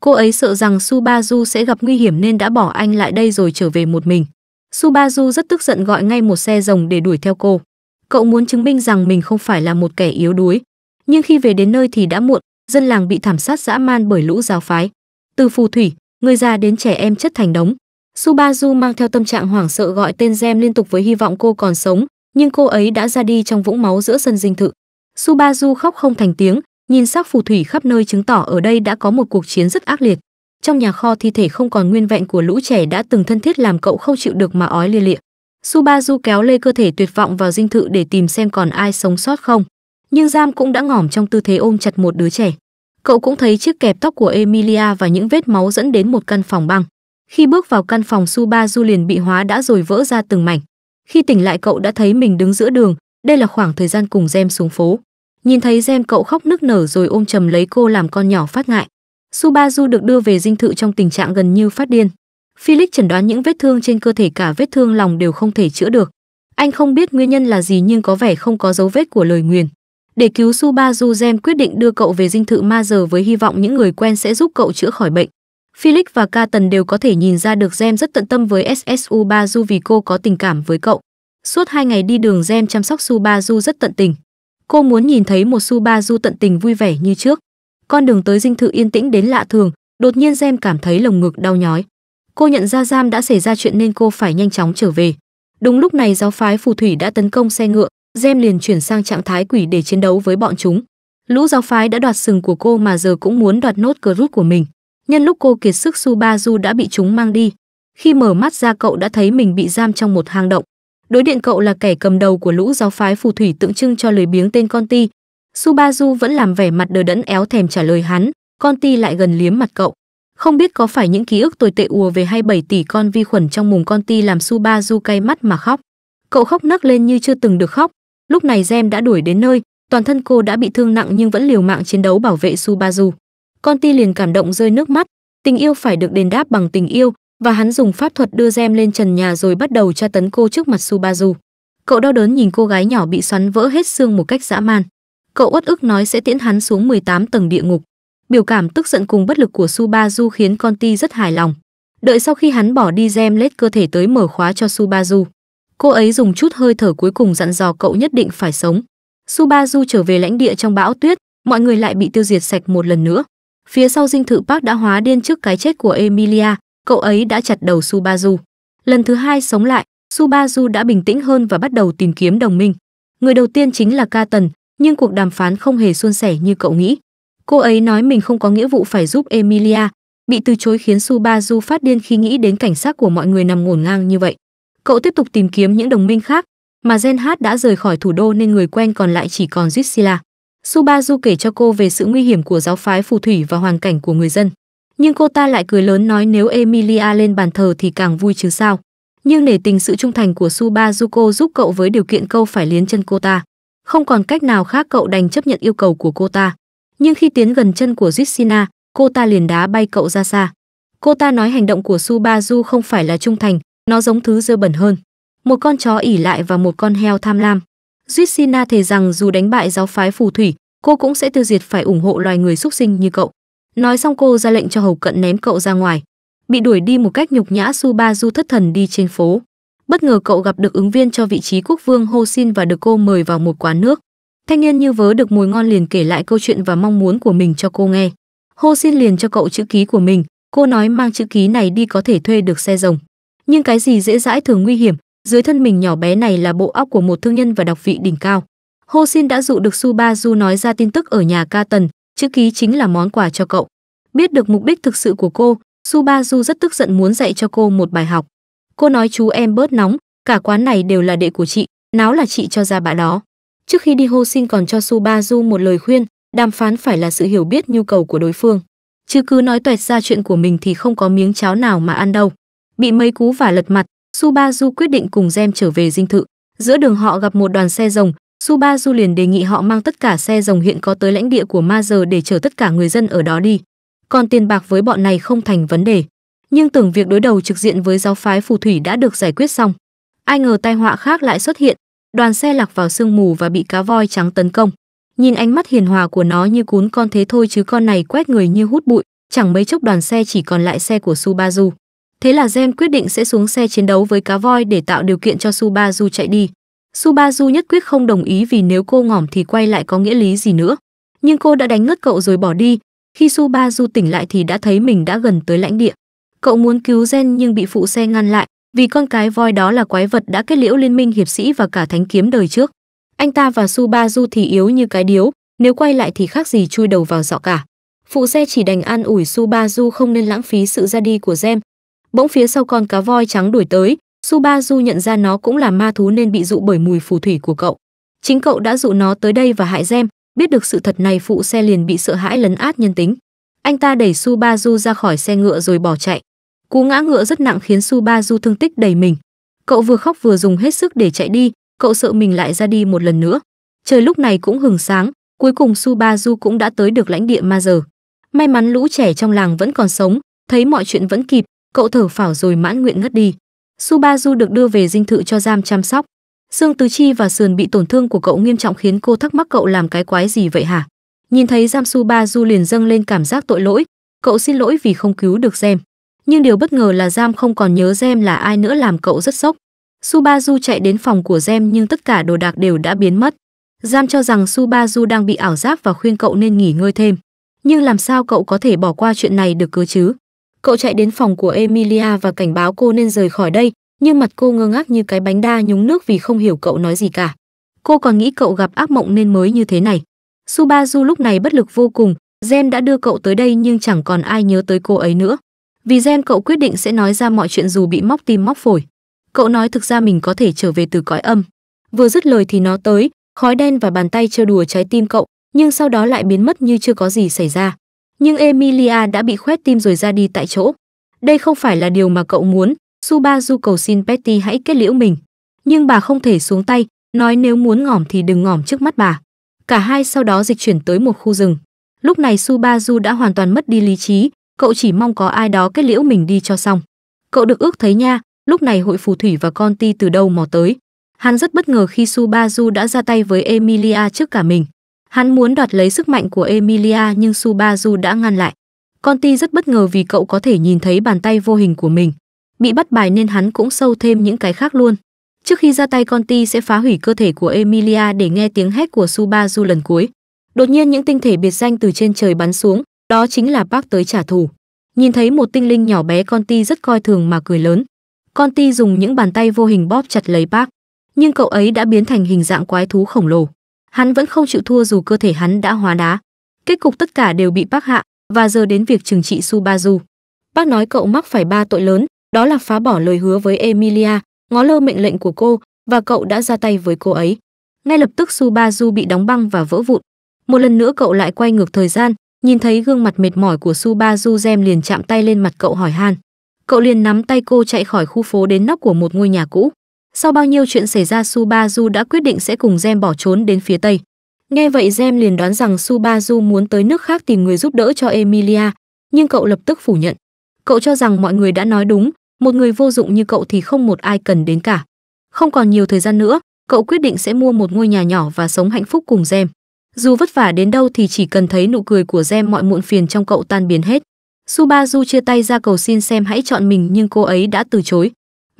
Cô ấy sợ rằng Subaru sẽ gặp nguy hiểm nên đã bỏ anh lại đây rồi trở về một mình. Subaru rất tức giận gọi ngay một xe rồng để đuổi theo cô. Cậu muốn chứng minh rằng mình không phải là một kẻ yếu đuối. Nhưng khi về đến nơi thì đã muộn, dân làng bị thảm sát dã man bởi lũ giáo phái từ phù thủy, người già đến trẻ em chất thành đống. Subazu mang theo tâm trạng hoảng sợ gọi tên Gem liên tục với hy vọng cô còn sống, nhưng cô ấy đã ra đi trong vũng máu giữa sân dinh thự. Subazu khóc không thành tiếng, nhìn xác phù thủy khắp nơi chứng tỏ ở đây đã có một cuộc chiến rất ác liệt. Trong nhà kho thi thể không còn nguyên vẹn của lũ trẻ đã từng thân thiết làm cậu không chịu được mà ói lia lịa. Subazu kéo lê cơ thể tuyệt vọng vào dinh thự để tìm xem còn ai sống sót không. Nhưng Giam cũng đã ngỏm trong tư thế ôm chặt một đứa trẻ cậu cũng thấy chiếc kẹp tóc của Emilia và những vết máu dẫn đến một căn phòng băng. Khi bước vào căn phòng Subaru liền bị hóa đã rồi vỡ ra từng mảnh. Khi tỉnh lại cậu đã thấy mình đứng giữa đường, đây là khoảng thời gian cùng Gem xuống phố. Nhìn thấy Gem cậu khóc nức nở rồi ôm chầm lấy cô làm con nhỏ phát ngại. Subaru được đưa về dinh thự trong tình trạng gần như phát điên. Felix chẩn đoán những vết thương trên cơ thể cả vết thương lòng đều không thể chữa được. Anh không biết nguyên nhân là gì nhưng có vẻ không có dấu vết của lời nguyền. Để cứu Suba Gem quyết định đưa cậu về dinh thự ma giờ với hy vọng những người quen sẽ giúp cậu chữa khỏi bệnh. Felix và Caton đều có thể nhìn ra được Zem rất tận tâm với SSU Bazu vì cô có tình cảm với cậu. Suốt hai ngày đi đường Zem chăm sóc Subazu rất tận tình. Cô muốn nhìn thấy một Subazu tận tình vui vẻ như trước. Con đường tới dinh thự yên tĩnh đến lạ thường, đột nhiên Zem cảm thấy lồng ngực đau nhói. Cô nhận ra Gem đã xảy ra chuyện nên cô phải nhanh chóng trở về. Đúng lúc này giáo phái phù thủy đã tấn công xe ngựa, Gem liền chuyển sang trạng thái quỷ để chiến đấu với bọn chúng. Lũ giáo phái đã đoạt sừng của cô mà giờ cũng muốn đoạt nốt cờ rút của mình. Nhân lúc cô kiệt sức Subaru đã bị chúng mang đi. Khi mở mắt ra cậu đã thấy mình bị giam trong một hang động. Đối điện cậu là kẻ cầm đầu của lũ giáo phái phù thủy tượng trưng cho lười biếng tên con ti. Subaru vẫn làm vẻ mặt đờ đẫn éo thèm trả lời hắn, con lại gần liếm mặt cậu. Không biết có phải những ký ức tồi tệ ùa về hay 7 tỷ con vi khuẩn trong mùng con ti làm Subaru cay mắt mà khóc. Cậu khóc nấc lên như chưa từng được khóc, lúc này gem đã đuổi đến nơi toàn thân cô đã bị thương nặng nhưng vẫn liều mạng chiến đấu bảo vệ subaru con ti liền cảm động rơi nước mắt tình yêu phải được đền đáp bằng tình yêu và hắn dùng pháp thuật đưa gem lên trần nhà rồi bắt đầu tra tấn cô trước mặt subaru cậu đau đớn nhìn cô gái nhỏ bị xoắn vỡ hết xương một cách dã man cậu uất ức nói sẽ tiễn hắn xuống 18 tầng địa ngục biểu cảm tức giận cùng bất lực của subaru khiến con ti rất hài lòng đợi sau khi hắn bỏ đi gem lết cơ thể tới mở khóa cho subaru Cô ấy dùng chút hơi thở cuối cùng dặn dò cậu nhất định phải sống. Subaru trở về lãnh địa trong bão tuyết, mọi người lại bị tiêu diệt sạch một lần nữa. Phía sau dinh thự Park đã hóa điên trước cái chết của Emilia, cậu ấy đã chặt đầu Subaru. Lần thứ hai sống lại, Subaru đã bình tĩnh hơn và bắt đầu tìm kiếm đồng minh. Người đầu tiên chính là Ca nhưng cuộc đàm phán không hề suôn sẻ như cậu nghĩ. Cô ấy nói mình không có nghĩa vụ phải giúp Emilia, bị từ chối khiến Subaru phát điên khi nghĩ đến cảnh sát của mọi người nằm ngổn ngang như vậy. Cậu tiếp tục tìm kiếm những đồng minh khác, mà Gen Hát đã rời khỏi thủ đô nên người quen còn lại chỉ còn Jitsila. Subaru kể cho cô về sự nguy hiểm của giáo phái phù thủy và hoàn cảnh của người dân. Nhưng cô ta lại cười lớn nói nếu Emilia lên bàn thờ thì càng vui chứ sao. Nhưng nể tình sự trung thành của cô giúp cậu với điều kiện câu phải liến chân cô ta. Không còn cách nào khác cậu đành chấp nhận yêu cầu của cô ta. Nhưng khi tiến gần chân của Jitsina, cô ta liền đá bay cậu ra xa. Cô ta nói hành động của Subazu không phải là trung thành, nó giống thứ dơ bẩn hơn một con chó ỉ lại và một con heo tham lam Justina thề rằng dù đánh bại giáo phái phù thủy cô cũng sẽ tiêu diệt phải ủng hộ loài người xúc sinh như cậu nói xong cô ra lệnh cho hầu cận ném cậu ra ngoài bị đuổi đi một cách nhục nhã suba du thất thần đi trên phố bất ngờ cậu gặp được ứng viên cho vị trí quốc vương hô xin và được cô mời vào một quán nước thanh niên như vớ được mùi ngon liền kể lại câu chuyện và mong muốn của mình cho cô nghe hô xin liền cho cậu chữ ký của mình cô nói mang chữ ký này đi có thể thuê được xe rồng nhưng cái gì dễ dãi thường nguy hiểm dưới thân mình nhỏ bé này là bộ óc của một thương nhân và đọc vị đỉnh cao hô xin đã dụ được su ba du nói ra tin tức ở nhà ca tần chữ ký chính là món quà cho cậu biết được mục đích thực sự của cô su ba du rất tức giận muốn dạy cho cô một bài học cô nói chú em bớt nóng cả quán này đều là đệ của chị náo là chị cho ra bà đó trước khi đi hô xin còn cho su ba du một lời khuyên đàm phán phải là sự hiểu biết nhu cầu của đối phương chứ cứ nói toẹt ra chuyện của mình thì không có miếng cháo nào mà ăn đâu Bị mấy cú và lật mặt, Subaru quyết định cùng Gem trở về dinh thự. Giữa đường họ gặp một đoàn xe rồng, Subaru liền đề nghị họ mang tất cả xe rồng hiện có tới lãnh địa của Ma giờ để chở tất cả người dân ở đó đi. Còn tiền bạc với bọn này không thành vấn đề. Nhưng tưởng việc đối đầu trực diện với giáo phái phù thủy đã được giải quyết xong. Ai ngờ tai họa khác lại xuất hiện, đoàn xe lạc vào sương mù và bị cá voi trắng tấn công. Nhìn ánh mắt hiền hòa của nó như cún con thế thôi chứ con này quét người như hút bụi, chẳng mấy chốc đoàn xe chỉ còn lại xe của Subaru. Thế là Gen quyết định sẽ xuống xe chiến đấu với cá voi để tạo điều kiện cho Subaru chạy đi. Subaru nhất quyết không đồng ý vì nếu cô ngỏm thì quay lại có nghĩa lý gì nữa. Nhưng cô đã đánh ngất cậu rồi bỏ đi. Khi Subaru tỉnh lại thì đã thấy mình đã gần tới lãnh địa. Cậu muốn cứu Gen nhưng bị phụ xe ngăn lại vì con cái voi đó là quái vật đã kết liễu liên minh hiệp sĩ và cả thánh kiếm đời trước. Anh ta và Subaru thì yếu như cái điếu, nếu quay lại thì khác gì chui đầu vào dọ cả. Phụ xe chỉ đành an ủi Subaru không nên lãng phí sự ra đi của Gem, bỗng phía sau con cá voi trắng đuổi tới subaru nhận ra nó cũng là ma thú nên bị dụ bởi mùi phù thủy của cậu chính cậu đã dụ nó tới đây và hại gem biết được sự thật này phụ xe liền bị sợ hãi lấn át nhân tính anh ta đẩy subaru ra khỏi xe ngựa rồi bỏ chạy cú ngã ngựa rất nặng khiến subaru thương tích đầy mình cậu vừa khóc vừa dùng hết sức để chạy đi cậu sợ mình lại ra đi một lần nữa trời lúc này cũng hừng sáng cuối cùng subaru cũng đã tới được lãnh địa ma giờ may mắn lũ trẻ trong làng vẫn còn sống thấy mọi chuyện vẫn kịp cậu thở phào rồi mãn nguyện ngất đi. Subaru được đưa về dinh thự cho giam chăm sóc. Xương tứ chi và sườn bị tổn thương của cậu nghiêm trọng khiến cô thắc mắc cậu làm cái quái gì vậy hả? Nhìn thấy giam Subaru liền dâng lên cảm giác tội lỗi, cậu xin lỗi vì không cứu được Gem. Nhưng điều bất ngờ là giam không còn nhớ Gem là ai nữa làm cậu rất sốc. Subaru chạy đến phòng của Gem nhưng tất cả đồ đạc đều đã biến mất. Giam cho rằng Subaru đang bị ảo giác và khuyên cậu nên nghỉ ngơi thêm. Nhưng làm sao cậu có thể bỏ qua chuyện này được cơ chứ? Cậu chạy đến phòng của Emilia và cảnh báo cô nên rời khỏi đây, nhưng mặt cô ngơ ngác như cái bánh đa nhúng nước vì không hiểu cậu nói gì cả. Cô còn nghĩ cậu gặp ác mộng nên mới như thế này. Subaru lúc này bất lực vô cùng, Gen đã đưa cậu tới đây nhưng chẳng còn ai nhớ tới cô ấy nữa. Vì Gen cậu quyết định sẽ nói ra mọi chuyện dù bị móc tim móc phổi. Cậu nói thực ra mình có thể trở về từ cõi âm. Vừa dứt lời thì nó tới, khói đen và bàn tay chơi đùa trái tim cậu, nhưng sau đó lại biến mất như chưa có gì xảy ra nhưng Emilia đã bị khoét tim rồi ra đi tại chỗ. Đây không phải là điều mà cậu muốn, Subaru cầu xin Petty hãy kết liễu mình. Nhưng bà không thể xuống tay, nói nếu muốn ngỏm thì đừng ngỏm trước mắt bà. Cả hai sau đó dịch chuyển tới một khu rừng. Lúc này Subaru đã hoàn toàn mất đi lý trí, cậu chỉ mong có ai đó kết liễu mình đi cho xong. Cậu được ước thấy nha, lúc này hội phù thủy và con ti từ đâu mò tới. Hắn rất bất ngờ khi Subaru đã ra tay với Emilia trước cả mình. Hắn muốn đoạt lấy sức mạnh của Emilia nhưng Subaru đã ngăn lại. Conti rất bất ngờ vì cậu có thể nhìn thấy bàn tay vô hình của mình. Bị bắt bài nên hắn cũng sâu thêm những cái khác luôn. Trước khi ra tay Conti sẽ phá hủy cơ thể của Emilia để nghe tiếng hét của Subaru lần cuối. Đột nhiên những tinh thể biệt danh từ trên trời bắn xuống, đó chính là bác tới trả thù. Nhìn thấy một tinh linh nhỏ bé Conti rất coi thường mà cười lớn. Conti dùng những bàn tay vô hình bóp chặt lấy bác, nhưng cậu ấy đã biến thành hình dạng quái thú khổng lồ hắn vẫn không chịu thua dù cơ thể hắn đã hóa đá. Kết cục tất cả đều bị bác hạ và giờ đến việc trừng trị Subaru. Bác nói cậu mắc phải ba tội lớn, đó là phá bỏ lời hứa với Emilia, ngó lơ mệnh lệnh của cô và cậu đã ra tay với cô ấy. Ngay lập tức Subaru bị đóng băng và vỡ vụn. Một lần nữa cậu lại quay ngược thời gian, nhìn thấy gương mặt mệt mỏi của Subaru Gem liền chạm tay lên mặt cậu hỏi han. Cậu liền nắm tay cô chạy khỏi khu phố đến nóc của một ngôi nhà cũ. Sau bao nhiêu chuyện xảy ra Subaru đã quyết định sẽ cùng Gem bỏ trốn đến phía Tây. Nghe vậy Gem liền đoán rằng Subaru muốn tới nước khác tìm người giúp đỡ cho Emilia, nhưng cậu lập tức phủ nhận. Cậu cho rằng mọi người đã nói đúng, một người vô dụng như cậu thì không một ai cần đến cả. Không còn nhiều thời gian nữa, cậu quyết định sẽ mua một ngôi nhà nhỏ và sống hạnh phúc cùng Gem. Dù vất vả đến đâu thì chỉ cần thấy nụ cười của Gem mọi muộn phiền trong cậu tan biến hết. Subaru chia tay ra cầu xin xem hãy chọn mình nhưng cô ấy đã từ chối.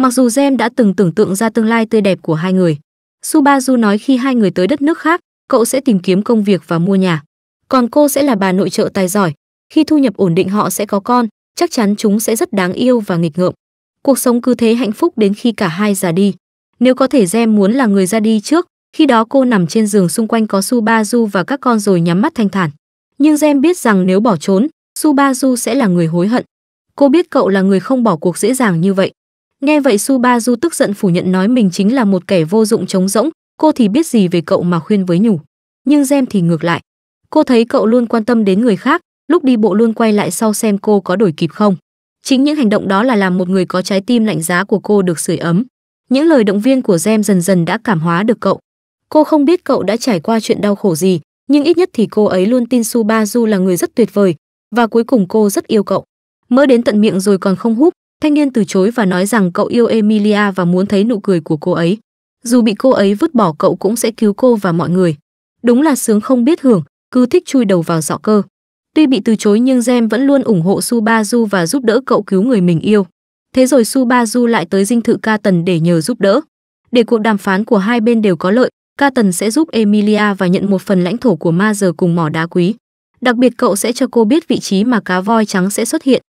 Mặc dù Gem đã từng tưởng tượng ra tương lai tươi đẹp của hai người. Subaru nói khi hai người tới đất nước khác, cậu sẽ tìm kiếm công việc và mua nhà. Còn cô sẽ là bà nội trợ tài giỏi. Khi thu nhập ổn định họ sẽ có con, chắc chắn chúng sẽ rất đáng yêu và nghịch ngợm. Cuộc sống cứ thế hạnh phúc đến khi cả hai già đi. Nếu có thể Gem muốn là người ra đi trước, khi đó cô nằm trên giường xung quanh có Subaru và các con rồi nhắm mắt thanh thản. Nhưng Gem biết rằng nếu bỏ trốn, Subaru sẽ là người hối hận. Cô biết cậu là người không bỏ cuộc dễ dàng như vậy. Nghe vậy Su Ba Du tức giận phủ nhận nói mình chính là một kẻ vô dụng trống rỗng, cô thì biết gì về cậu mà khuyên với nhủ. Nhưng Gem thì ngược lại. Cô thấy cậu luôn quan tâm đến người khác, lúc đi bộ luôn quay lại sau xem cô có đổi kịp không. Chính những hành động đó là làm một người có trái tim lạnh giá của cô được sưởi ấm. Những lời động viên của Gem dần dần đã cảm hóa được cậu. Cô không biết cậu đã trải qua chuyện đau khổ gì, nhưng ít nhất thì cô ấy luôn tin Su Ba Du là người rất tuyệt vời và cuối cùng cô rất yêu cậu. Mới đến tận miệng rồi còn không húp, Thanh niên từ chối và nói rằng cậu yêu Emilia và muốn thấy nụ cười của cô ấy. Dù bị cô ấy vứt bỏ cậu cũng sẽ cứu cô và mọi người. Đúng là sướng không biết hưởng, cứ thích chui đầu vào giọ cơ. Tuy bị từ chối nhưng Gem vẫn luôn ủng hộ Subaru và giúp đỡ cậu cứu người mình yêu. Thế rồi Subaru lại tới dinh thự Ca Tần để nhờ giúp đỡ. Để cuộc đàm phán của hai bên đều có lợi, Ca Tần sẽ giúp Emilia và nhận một phần lãnh thổ của ma giờ cùng mỏ đá quý. Đặc biệt cậu sẽ cho cô biết vị trí mà cá voi trắng sẽ xuất hiện,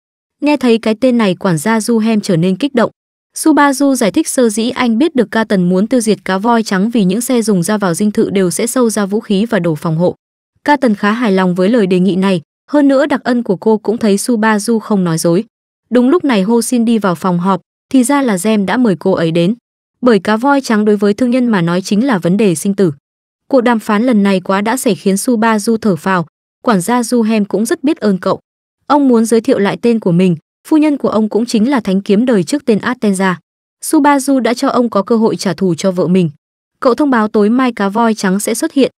Nghe thấy cái tên này quản gia Du Hem trở nên kích động. Subaru giải thích sơ dĩ anh biết được ca tần muốn tiêu diệt cá voi trắng vì những xe dùng ra vào dinh thự đều sẽ sâu ra vũ khí và đổ phòng hộ. Ca tần khá hài lòng với lời đề nghị này, hơn nữa đặc ân của cô cũng thấy Subaru không nói dối. Đúng lúc này hô xin đi vào phòng họp, thì ra là Gem đã mời cô ấy đến. Bởi cá voi trắng đối với thương nhân mà nói chính là vấn đề sinh tử. Cuộc đàm phán lần này quá đã xảy khiến Subaru thở phào, quản gia Duhem cũng rất biết ơn cậu. Ông muốn giới thiệu lại tên của mình, phu nhân của ông cũng chính là thánh kiếm đời trước tên Atenza. Subaru đã cho ông có cơ hội trả thù cho vợ mình. Cậu thông báo tối mai cá voi trắng sẽ xuất hiện.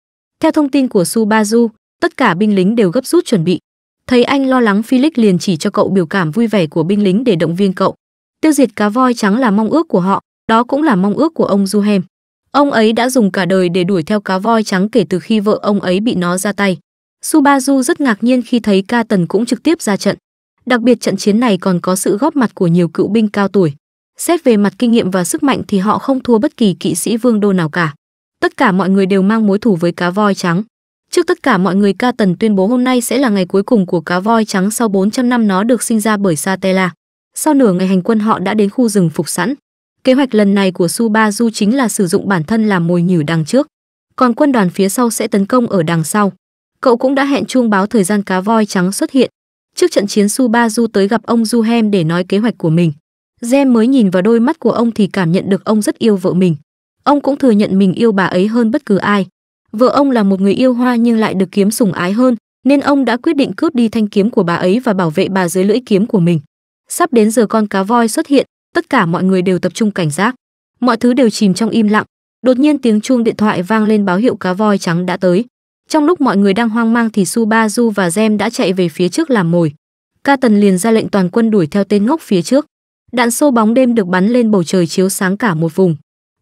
Theo thông tin của Subaru, tất cả binh lính đều gấp rút chuẩn bị. Thấy anh lo lắng Felix liền chỉ cho cậu biểu cảm vui vẻ của binh lính để động viên cậu. Tiêu diệt cá voi trắng là mong ước của họ, đó cũng là mong ước của ông Duhem. Ông ấy đã dùng cả đời để đuổi theo cá voi trắng kể từ khi vợ ông ấy bị nó ra tay. Subaru rất ngạc nhiên khi thấy Ca Tần cũng trực tiếp ra trận. Đặc biệt trận chiến này còn có sự góp mặt của nhiều cựu binh cao tuổi. Xét về mặt kinh nghiệm và sức mạnh thì họ không thua bất kỳ kỵ sĩ vương đô nào cả. Tất cả mọi người đều mang mối thủ với cá voi trắng. Trước tất cả mọi người Ca Tần tuyên bố hôm nay sẽ là ngày cuối cùng của cá voi trắng sau 400 năm nó được sinh ra bởi Satella. Sau nửa ngày hành quân họ đã đến khu rừng phục sẵn. Kế hoạch lần này của Subaru chính là sử dụng bản thân làm mồi nhử đằng trước, còn quân đoàn phía sau sẽ tấn công ở đằng sau cậu cũng đã hẹn chuông báo thời gian cá voi trắng xuất hiện. Trước trận chiến Su Ba Du tới gặp ông Du Hem để nói kế hoạch của mình. Gem mới nhìn vào đôi mắt của ông thì cảm nhận được ông rất yêu vợ mình. Ông cũng thừa nhận mình yêu bà ấy hơn bất cứ ai. Vợ ông là một người yêu hoa nhưng lại được kiếm sủng ái hơn, nên ông đã quyết định cướp đi thanh kiếm của bà ấy và bảo vệ bà dưới lưỡi kiếm của mình. Sắp đến giờ con cá voi xuất hiện, tất cả mọi người đều tập trung cảnh giác. Mọi thứ đều chìm trong im lặng. Đột nhiên tiếng chuông điện thoại vang lên báo hiệu cá voi trắng đã tới. Trong lúc mọi người đang hoang mang thì Su Ba và Gem đã chạy về phía trước làm mồi. Ca Tần liền ra lệnh toàn quân đuổi theo tên ngốc phía trước. Đạn xô bóng đêm được bắn lên bầu trời chiếu sáng cả một vùng.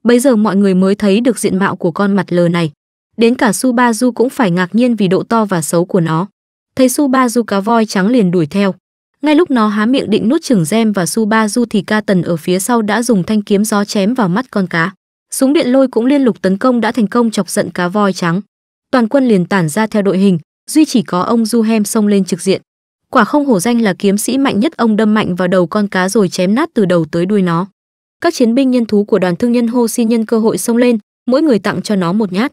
Bây giờ mọi người mới thấy được diện mạo của con mặt lờ này. Đến cả Su Ba cũng phải ngạc nhiên vì độ to và xấu của nó. Thấy Su Ba cá voi trắng liền đuổi theo. Ngay lúc nó há miệng định nuốt chửng Gem và Su Ba thì Ca Tần ở phía sau đã dùng thanh kiếm gió chém vào mắt con cá. Súng điện lôi cũng liên lục tấn công đã thành công chọc giận cá voi trắng toàn quân liền tản ra theo đội hình duy chỉ có ông du hem xông lên trực diện quả không hổ danh là kiếm sĩ mạnh nhất ông đâm mạnh vào đầu con cá rồi chém nát từ đầu tới đuôi nó các chiến binh nhân thú của đoàn thương nhân hô xin nhân cơ hội xông lên mỗi người tặng cho nó một nhát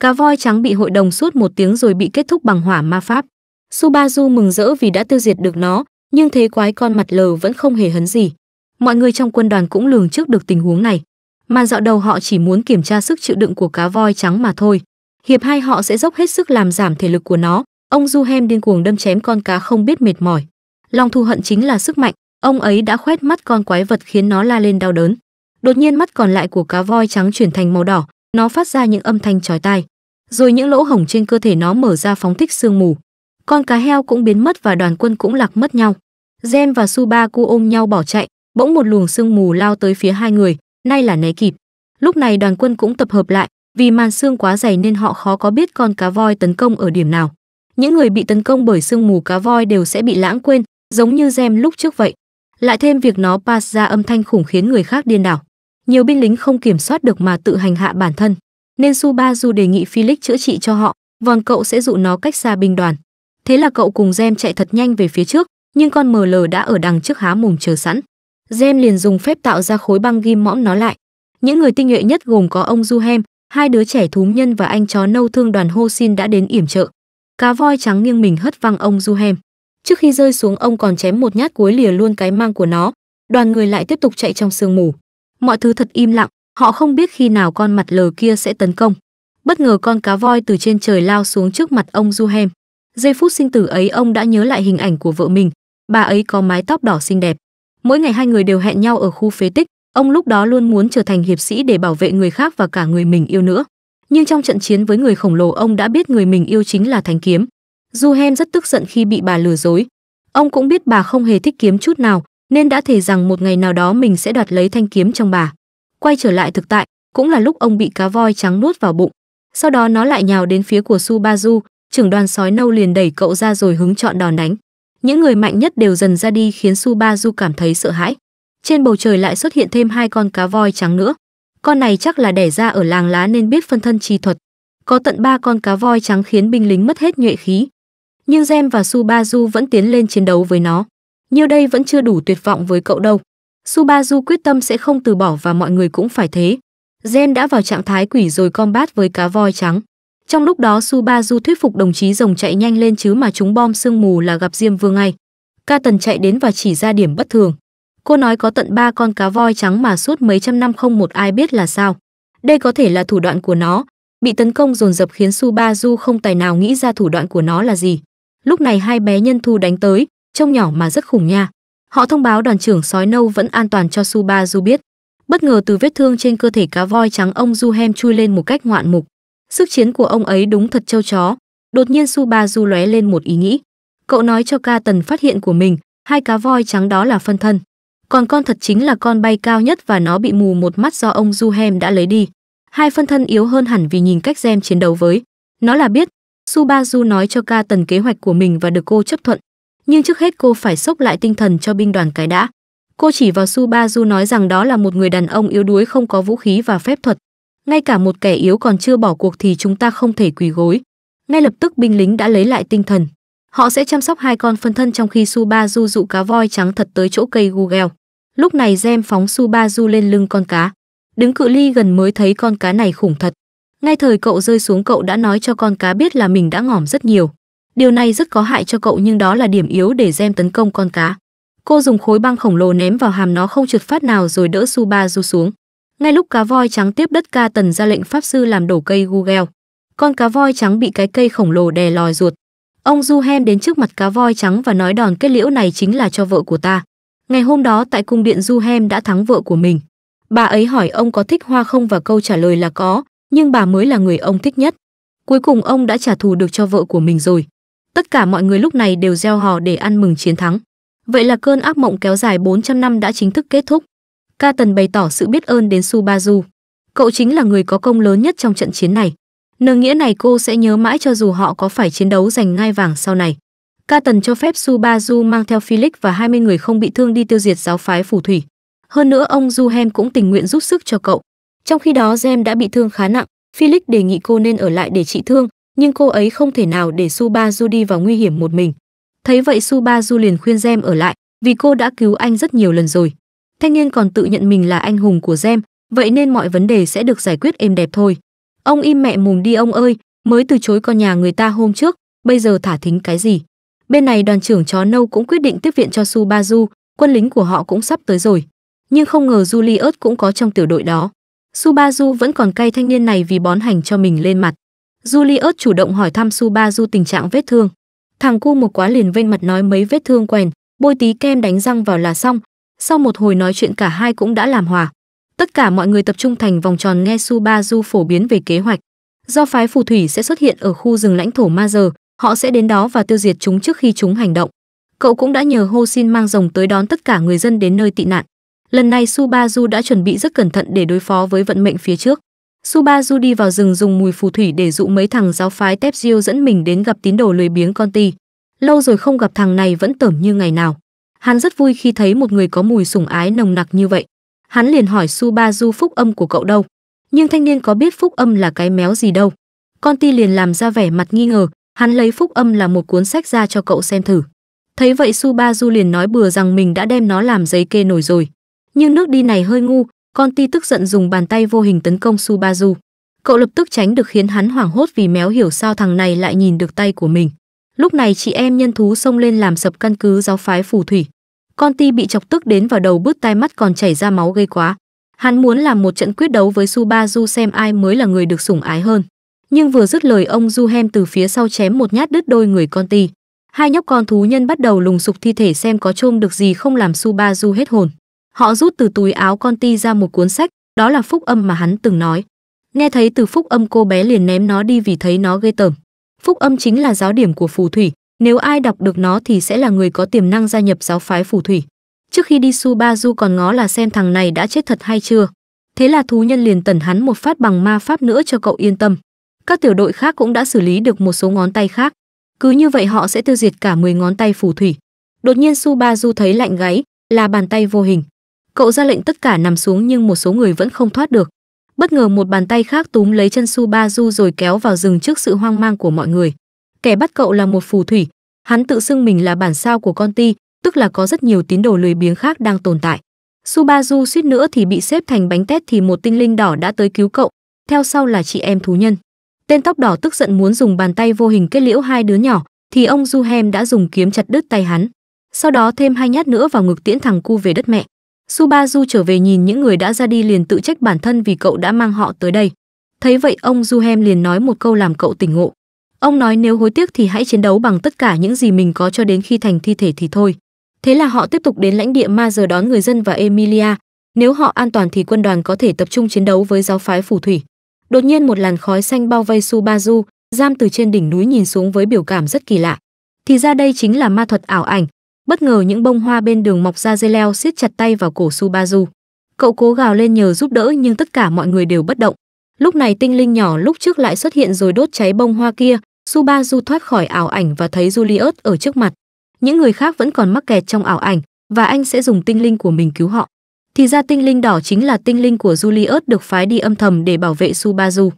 cá voi trắng bị hội đồng suốt một tiếng rồi bị kết thúc bằng hỏa ma pháp subazu mừng rỡ vì đã tiêu diệt được nó nhưng thế quái con mặt lờ vẫn không hề hấn gì mọi người trong quân đoàn cũng lường trước được tình huống này màn dạo đầu họ chỉ muốn kiểm tra sức chịu đựng của cá voi trắng mà thôi hiệp hai họ sẽ dốc hết sức làm giảm thể lực của nó ông du hem điên cuồng đâm chém con cá không biết mệt mỏi lòng thù hận chính là sức mạnh ông ấy đã khoét mắt con quái vật khiến nó la lên đau đớn đột nhiên mắt còn lại của cá voi trắng chuyển thành màu đỏ nó phát ra những âm thanh chói tai rồi những lỗ hổng trên cơ thể nó mở ra phóng thích sương mù con cá heo cũng biến mất và đoàn quân cũng lạc mất nhau gen và Suba cu ôm nhau bỏ chạy bỗng một luồng sương mù lao tới phía hai người nay là né kịp lúc này đoàn quân cũng tập hợp lại vì màn xương quá dày nên họ khó có biết con cá voi tấn công ở điểm nào. Những người bị tấn công bởi sương mù cá voi đều sẽ bị lãng quên, giống như gem lúc trước vậy. Lại thêm việc nó pass ra âm thanh khủng khiến người khác điên đảo. Nhiều binh lính không kiểm soát được mà tự hành hạ bản thân, nên Suba Subaru đề nghị Felix chữa trị cho họ, vòn cậu sẽ dụ nó cách xa binh đoàn. Thế là cậu cùng Gem chạy thật nhanh về phía trước, nhưng con ML đã ở đằng trước há mồm chờ sẵn. Gem liền dùng phép tạo ra khối băng ghim mõm nó lại. Những người tinh nhuệ nhất gồm có ông Duhem, Hai đứa trẻ thúm nhân và anh chó nâu thương đoàn hô xin đã đến yểm trợ. Cá voi trắng nghiêng mình hất văng ông Duhem. Trước khi rơi xuống ông còn chém một nhát cuối lìa luôn cái mang của nó. Đoàn người lại tiếp tục chạy trong sương mù. Mọi thứ thật im lặng, họ không biết khi nào con mặt lờ kia sẽ tấn công. Bất ngờ con cá voi từ trên trời lao xuống trước mặt ông Duhem. Giây phút sinh tử ấy ông đã nhớ lại hình ảnh của vợ mình, bà ấy có mái tóc đỏ xinh đẹp. Mỗi ngày hai người đều hẹn nhau ở khu phế tích, Ông lúc đó luôn muốn trở thành hiệp sĩ để bảo vệ người khác và cả người mình yêu nữa. Nhưng trong trận chiến với người khổng lồ ông đã biết người mình yêu chính là thanh kiếm. Duhem rất tức giận khi bị bà lừa dối. Ông cũng biết bà không hề thích kiếm chút nào, nên đã thề rằng một ngày nào đó mình sẽ đoạt lấy thanh kiếm trong bà. Quay trở lại thực tại, cũng là lúc ông bị cá voi trắng nuốt vào bụng. Sau đó nó lại nhào đến phía của Subazu, trưởng đoàn sói nâu liền đẩy cậu ra rồi hứng chọn đòn đánh. Những người mạnh nhất đều dần ra đi khiến Subazu cảm thấy sợ hãi trên bầu trời lại xuất hiện thêm hai con cá voi trắng nữa. Con này chắc là đẻ ra ở làng lá nên biết phân thân chi thuật. Có tận ba con cá voi trắng khiến binh lính mất hết nhuệ khí. Nhưng Gem và Subazu vẫn tiến lên chiến đấu với nó. Nhiêu đây vẫn chưa đủ tuyệt vọng với cậu đâu. Subazu quyết tâm sẽ không từ bỏ và mọi người cũng phải thế. Gen đã vào trạng thái quỷ rồi combat với cá voi trắng. Trong lúc đó Subazu thuyết phục đồng chí rồng chạy nhanh lên chứ mà chúng bom sương mù là gặp Diêm Vương ngay. Ca Tần chạy đến và chỉ ra điểm bất thường. Cô nói có tận ba con cá voi trắng mà suốt mấy trăm năm không một ai biết là sao. Đây có thể là thủ đoạn của nó. Bị tấn công dồn dập khiến Su Ba Du không tài nào nghĩ ra thủ đoạn của nó là gì. Lúc này hai bé nhân thu đánh tới, trông nhỏ mà rất khủng nha. Họ thông báo đoàn trưởng sói nâu vẫn an toàn cho Su Ba Du biết. Bất ngờ từ vết thương trên cơ thể cá voi trắng ông Du Hem chui lên một cách ngoạn mục. Sức chiến của ông ấy đúng thật châu chó. Đột nhiên Su Ba Du lóe lên một ý nghĩ. Cậu nói cho ca tần phát hiện của mình, hai cá voi trắng đó là phân thân còn con thật chính là con bay cao nhất và nó bị mù một mắt do ông Duhem đã lấy đi. Hai phân thân yếu hơn hẳn vì nhìn cách Gem chiến đấu với. Nó là biết, Subaru nói cho ca tần kế hoạch của mình và được cô chấp thuận. Nhưng trước hết cô phải sốc lại tinh thần cho binh đoàn cái đã. Cô chỉ vào Subaru nói rằng đó là một người đàn ông yếu đuối không có vũ khí và phép thuật. Ngay cả một kẻ yếu còn chưa bỏ cuộc thì chúng ta không thể quỳ gối. Ngay lập tức binh lính đã lấy lại tinh thần. Họ sẽ chăm sóc hai con phân thân trong khi Subaru dụ cá voi trắng thật tới chỗ cây Google. Lúc này Gem phóng Subaru lên lưng con cá. Đứng cự ly gần mới thấy con cá này khủng thật. Ngay thời cậu rơi xuống cậu đã nói cho con cá biết là mình đã ngỏm rất nhiều. Điều này rất có hại cho cậu nhưng đó là điểm yếu để Gem tấn công con cá. Cô dùng khối băng khổng lồ ném vào hàm nó không trượt phát nào rồi đỡ Subaru xuống. Ngay lúc cá voi trắng tiếp đất ca tần ra lệnh pháp sư làm đổ cây Google. Con cá voi trắng bị cái cây khổng lồ đè lòi ruột. Ông Hem đến trước mặt cá voi trắng và nói đòn kết liễu này chính là cho vợ của ta. Ngày hôm đó tại cung điện Duhem đã thắng vợ của mình. Bà ấy hỏi ông có thích hoa không và câu trả lời là có, nhưng bà mới là người ông thích nhất. Cuối cùng ông đã trả thù được cho vợ của mình rồi. Tất cả mọi người lúc này đều gieo hò để ăn mừng chiến thắng. Vậy là cơn ác mộng kéo dài 400 năm đã chính thức kết thúc. Ca Tần bày tỏ sự biết ơn đến Su Ba Du. Cậu chính là người có công lớn nhất trong trận chiến này. Nâng nghĩa này cô sẽ nhớ mãi cho dù họ có phải chiến đấu giành ngai vàng sau này. Ca Tần cho phép Su Ba Du mang theo Felix và 20 người không bị thương đi tiêu diệt giáo phái phù thủy. Hơn nữa ông Du Hem cũng tình nguyện giúp sức cho cậu. Trong khi đó Gem đã bị thương khá nặng, Felix đề nghị cô nên ở lại để trị thương, nhưng cô ấy không thể nào để Su Ba Du đi vào nguy hiểm một mình. Thấy vậy Su Ba Du liền khuyên Gem ở lại, vì cô đã cứu anh rất nhiều lần rồi. Thanh niên còn tự nhận mình là anh hùng của Gem, vậy nên mọi vấn đề sẽ được giải quyết êm đẹp thôi. Ông im mẹ mồm đi ông ơi, mới từ chối con nhà người ta hôm trước, bây giờ thả thính cái gì? Bên này đoàn trưởng chó nâu cũng quyết định tiếp viện cho Su Bazu, quân lính của họ cũng sắp tới rồi. Nhưng không ngờ Julius cũng có trong tiểu đội đó. Subazu vẫn còn cay thanh niên này vì bón hành cho mình lên mặt. Julius chủ động hỏi thăm Subazu tình trạng vết thương. Thằng cu một quá liền vênh mặt nói mấy vết thương quèn, bôi tí kem đánh răng vào là xong. Sau một hồi nói chuyện cả hai cũng đã làm hòa. Tất cả mọi người tập trung thành vòng tròn nghe Subazu phổ biến về kế hoạch. Do phái phù thủy sẽ xuất hiện ở khu rừng lãnh thổ Ma Giờ, họ sẽ đến đó và tiêu diệt chúng trước khi chúng hành động. Cậu cũng đã nhờ hô xin mang rồng tới đón tất cả người dân đến nơi tị nạn. Lần này Subaru đã chuẩn bị rất cẩn thận để đối phó với vận mệnh phía trước. Subaru đi vào rừng dùng mùi phù thủy để dụ mấy thằng giáo phái Tepsio dẫn mình đến gặp tín đồ lười biếng con ti. Lâu rồi không gặp thằng này vẫn tởm như ngày nào. Hắn rất vui khi thấy một người có mùi sủng ái nồng nặc như vậy. Hắn liền hỏi Subaru phúc âm của cậu đâu. Nhưng thanh niên có biết phúc âm là cái méo gì đâu. Con ti liền làm ra vẻ mặt nghi ngờ, hắn lấy phúc âm là một cuốn sách ra cho cậu xem thử. Thấy vậy Su Ba Du liền nói bừa rằng mình đã đem nó làm giấy kê nổi rồi. Nhưng nước đi này hơi ngu, con ti tức giận dùng bàn tay vô hình tấn công Su Ba Du. Cậu lập tức tránh được khiến hắn hoảng hốt vì méo hiểu sao thằng này lại nhìn được tay của mình. Lúc này chị em nhân thú xông lên làm sập căn cứ giáo phái phù thủy. Con ti bị chọc tức đến vào đầu bứt tai mắt còn chảy ra máu gây quá. Hắn muốn làm một trận quyết đấu với Su Ba Du xem ai mới là người được sủng ái hơn nhưng vừa dứt lời ông Duhem từ phía sau chém một nhát đứt đôi người con ti. Hai nhóc con thú nhân bắt đầu lùng sục thi thể xem có chôm được gì không làm Suba Du hết hồn. Họ rút từ túi áo con ti ra một cuốn sách, đó là phúc âm mà hắn từng nói. Nghe thấy từ phúc âm cô bé liền ném nó đi vì thấy nó ghê tởm. Phúc âm chính là giáo điểm của phù thủy, nếu ai đọc được nó thì sẽ là người có tiềm năng gia nhập giáo phái phù thủy. Trước khi đi Suba Du còn ngó là xem thằng này đã chết thật hay chưa. Thế là thú nhân liền tẩn hắn một phát bằng ma pháp nữa cho cậu yên tâm. Các tiểu đội khác cũng đã xử lý được một số ngón tay khác. Cứ như vậy họ sẽ tiêu diệt cả 10 ngón tay phù thủy. Đột nhiên Su Ba Du thấy lạnh gáy, là bàn tay vô hình. Cậu ra lệnh tất cả nằm xuống nhưng một số người vẫn không thoát được. Bất ngờ một bàn tay khác túm lấy chân Su Ba Du rồi kéo vào rừng trước sự hoang mang của mọi người. Kẻ bắt cậu là một phù thủy, hắn tự xưng mình là bản sao của con ti, tức là có rất nhiều tín đồ lười biếng khác đang tồn tại. Subazu suýt nữa thì bị xếp thành bánh tét thì một tinh linh đỏ đã tới cứu cậu, theo sau là chị em thú nhân tên tóc đỏ tức giận muốn dùng bàn tay vô hình kết liễu hai đứa nhỏ thì ông du hem đã dùng kiếm chặt đứt tay hắn sau đó thêm hai nhát nữa vào ngực tiễn thằng cu về đất mẹ su ba du trở về nhìn những người đã ra đi liền tự trách bản thân vì cậu đã mang họ tới đây thấy vậy ông du hem liền nói một câu làm cậu tỉnh ngộ ông nói nếu hối tiếc thì hãy chiến đấu bằng tất cả những gì mình có cho đến khi thành thi thể thì thôi thế là họ tiếp tục đến lãnh địa ma giờ đón người dân và emilia nếu họ an toàn thì quân đoàn có thể tập trung chiến đấu với giáo phái phù thủy Đột nhiên một làn khói xanh bao vây Subaru, giam từ trên đỉnh núi nhìn xuống với biểu cảm rất kỳ lạ. Thì ra đây chính là ma thuật ảo ảnh. Bất ngờ những bông hoa bên đường mọc ra dây leo siết chặt tay vào cổ Subaru. Cậu cố gào lên nhờ giúp đỡ nhưng tất cả mọi người đều bất động. Lúc này tinh linh nhỏ lúc trước lại xuất hiện rồi đốt cháy bông hoa kia, Subaru thoát khỏi ảo ảnh và thấy Julius ở trước mặt. Những người khác vẫn còn mắc kẹt trong ảo ảnh và anh sẽ dùng tinh linh của mình cứu họ. Thì ra tinh linh đỏ chính là tinh linh của Julius được phái đi âm thầm để bảo vệ Subaru.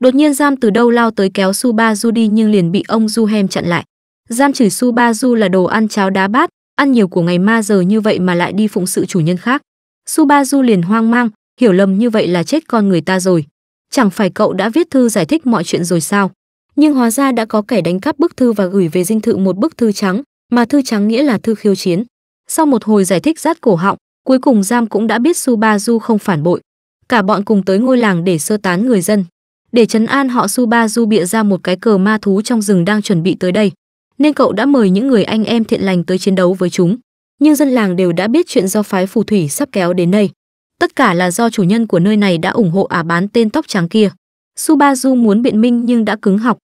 Đột nhiên Giam từ đâu lao tới kéo Subaru đi nhưng liền bị ông Juhem chặn lại. Giam chửi Subaru là đồ ăn cháo đá bát, ăn nhiều của ngày ma giờ như vậy mà lại đi phụng sự chủ nhân khác. Subaru liền hoang mang, hiểu lầm như vậy là chết con người ta rồi. Chẳng phải cậu đã viết thư giải thích mọi chuyện rồi sao? Nhưng hóa ra đã có kẻ đánh cắp bức thư và gửi về dinh thự một bức thư trắng, mà thư trắng nghĩa là thư khiêu chiến. Sau một hồi giải thích rát cổ họng, Cuối cùng Giam cũng đã biết Su Ba Du không phản bội. Cả bọn cùng tới ngôi làng để sơ tán người dân. Để trấn an họ Su Ba Du bịa ra một cái cờ ma thú trong rừng đang chuẩn bị tới đây. Nên cậu đã mời những người anh em thiện lành tới chiến đấu với chúng. Nhưng dân làng đều đã biết chuyện do phái phù thủy sắp kéo đến đây. Tất cả là do chủ nhân của nơi này đã ủng hộ à bán tên tóc trắng kia. Su Ba Du muốn biện minh nhưng đã cứng học.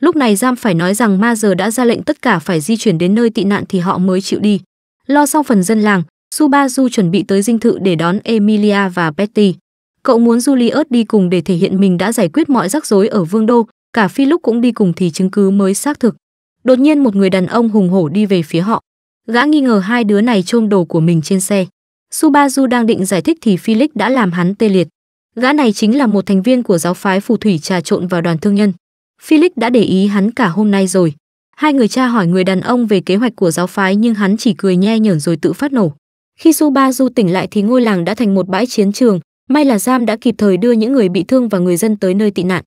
Lúc này Giam phải nói rằng ma giờ đã ra lệnh tất cả phải di chuyển đến nơi tị nạn thì họ mới chịu đi. Lo xong phần dân làng, Subaru chuẩn bị tới dinh thự để đón Emilia và Petty. Cậu muốn Julius đi cùng để thể hiện mình đã giải quyết mọi rắc rối ở Vương đô, cả Phi lúc cũng đi cùng thì chứng cứ mới xác thực. Đột nhiên một người đàn ông hùng hổ đi về phía họ. Gã nghi ngờ hai đứa này trôm đồ của mình trên xe. Subaru đang định giải thích thì Felix đã làm hắn tê liệt. Gã này chính là một thành viên của giáo phái phù thủy trà trộn vào đoàn thương nhân. Felix đã để ý hắn cả hôm nay rồi. Hai người cha hỏi người đàn ông về kế hoạch của giáo phái nhưng hắn chỉ cười nhe nhởn rồi tự phát nổ. Khi Subaru tỉnh lại thì ngôi làng đã thành một bãi chiến trường, may là Giam đã kịp thời đưa những người bị thương và người dân tới nơi tị nạn.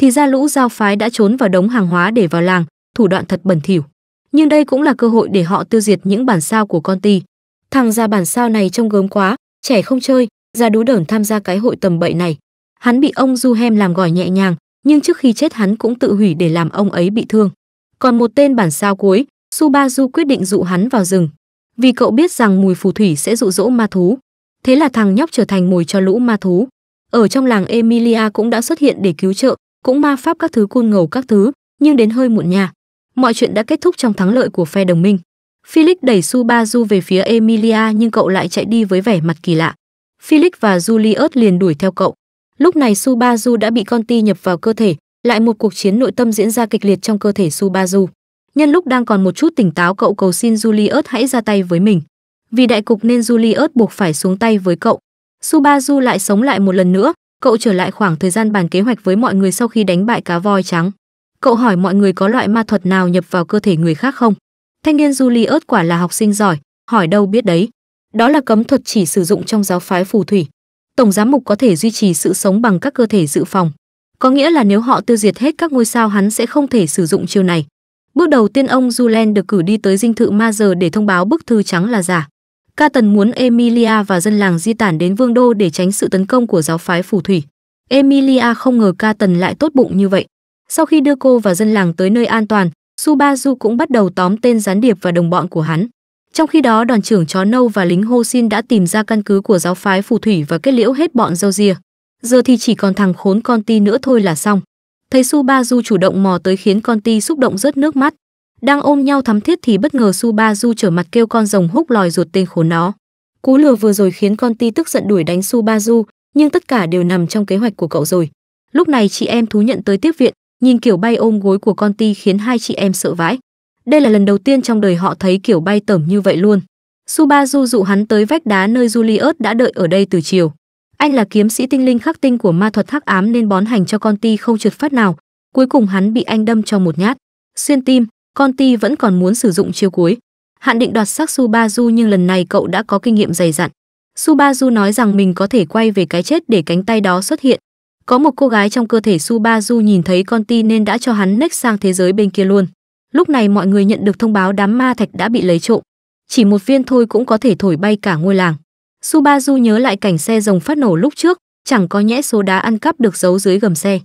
Thì ra lũ giao phái đã trốn vào đống hàng hóa để vào làng, thủ đoạn thật bẩn thỉu. Nhưng đây cũng là cơ hội để họ tiêu diệt những bản sao của con ti. Thằng Ra bản sao này trông gớm quá, trẻ không chơi, ra đú đởn tham gia cái hội tầm bậy này. Hắn bị ông Duhem làm gỏi nhẹ nhàng, nhưng trước khi chết hắn cũng tự hủy để làm ông ấy bị thương. Còn một tên bản sao cuối, Subaru quyết định dụ hắn vào rừng, vì cậu biết rằng mùi phù thủy sẽ dụ dỗ ma thú. Thế là thằng nhóc trở thành mồi cho lũ ma thú. Ở trong làng Emilia cũng đã xuất hiện để cứu trợ, cũng ma pháp các thứ côn ngầu các thứ, nhưng đến hơi muộn nhà. Mọi chuyện đã kết thúc trong thắng lợi của phe đồng minh. Felix đẩy Subaru về phía Emilia nhưng cậu lại chạy đi với vẻ mặt kỳ lạ. Felix và Julius liền đuổi theo cậu. Lúc này Subaru đã bị con ti nhập vào cơ thể, lại một cuộc chiến nội tâm diễn ra kịch liệt trong cơ thể Subaru. Nhân lúc đang còn một chút tỉnh táo cậu cầu xin Julius hãy ra tay với mình. Vì đại cục nên Julius buộc phải xuống tay với cậu. Subaru lại sống lại một lần nữa, cậu trở lại khoảng thời gian bàn kế hoạch với mọi người sau khi đánh bại cá voi trắng. Cậu hỏi mọi người có loại ma thuật nào nhập vào cơ thể người khác không? Thanh niên Julius quả là học sinh giỏi, hỏi đâu biết đấy. Đó là cấm thuật chỉ sử dụng trong giáo phái phù thủy. Tổng giám mục có thể duy trì sự sống bằng các cơ thể dự phòng. Có nghĩa là nếu họ tiêu diệt hết các ngôi sao hắn sẽ không thể sử dụng chiêu này. Bước đầu tiên ông Julen được cử đi tới dinh thự Ma để thông báo bức thư trắng là giả. Ca Tần muốn Emilia và dân làng di tản đến Vương Đô để tránh sự tấn công của giáo phái phù thủy. Emilia không ngờ Ca Tần lại tốt bụng như vậy. Sau khi đưa cô và dân làng tới nơi an toàn, Subazu cũng bắt đầu tóm tên gián điệp và đồng bọn của hắn. Trong khi đó, đoàn trưởng chó nâu và lính hô xin đã tìm ra căn cứ của giáo phái phù thủy và kết liễu hết bọn dâu Georgia. Giờ thì chỉ còn thằng khốn con ti nữa thôi là xong. Thấy Su Ba Du chủ động mò tới khiến con ti xúc động rớt nước mắt. Đang ôm nhau thắm thiết thì bất ngờ Su Ba Du trở mặt kêu con rồng húc lòi ruột tên khốn nó. Cú lừa vừa rồi khiến con ti tức giận đuổi đánh Su Ba Du, nhưng tất cả đều nằm trong kế hoạch của cậu rồi. Lúc này chị em thú nhận tới tiếp viện, nhìn kiểu bay ôm gối của con ti khiến hai chị em sợ vãi. Đây là lần đầu tiên trong đời họ thấy kiểu bay tẩm như vậy luôn. Su Ba Du dụ hắn tới vách đá nơi Julius đã đợi ở đây từ chiều. Anh là kiếm sĩ tinh linh khắc tinh của ma thuật hắc ám nên bón hành cho con ti không trượt phát nào, cuối cùng hắn bị anh đâm cho một nhát, xuyên tim, con ti vẫn còn muốn sử dụng chiêu cuối. Hạn định đoạt sắc Subaru nhưng lần này cậu đã có kinh nghiệm dày dặn. Subaru nói rằng mình có thể quay về cái chết để cánh tay đó xuất hiện. Có một cô gái trong cơ thể Subaru nhìn thấy con ti nên đã cho hắn nách sang thế giới bên kia luôn. Lúc này mọi người nhận được thông báo đám ma thạch đã bị lấy trộm. Chỉ một viên thôi cũng có thể thổi bay cả ngôi làng. Subaru nhớ lại cảnh xe rồng phát nổ lúc trước, chẳng có nhẽ số đá ăn cắp được giấu dưới gầm xe.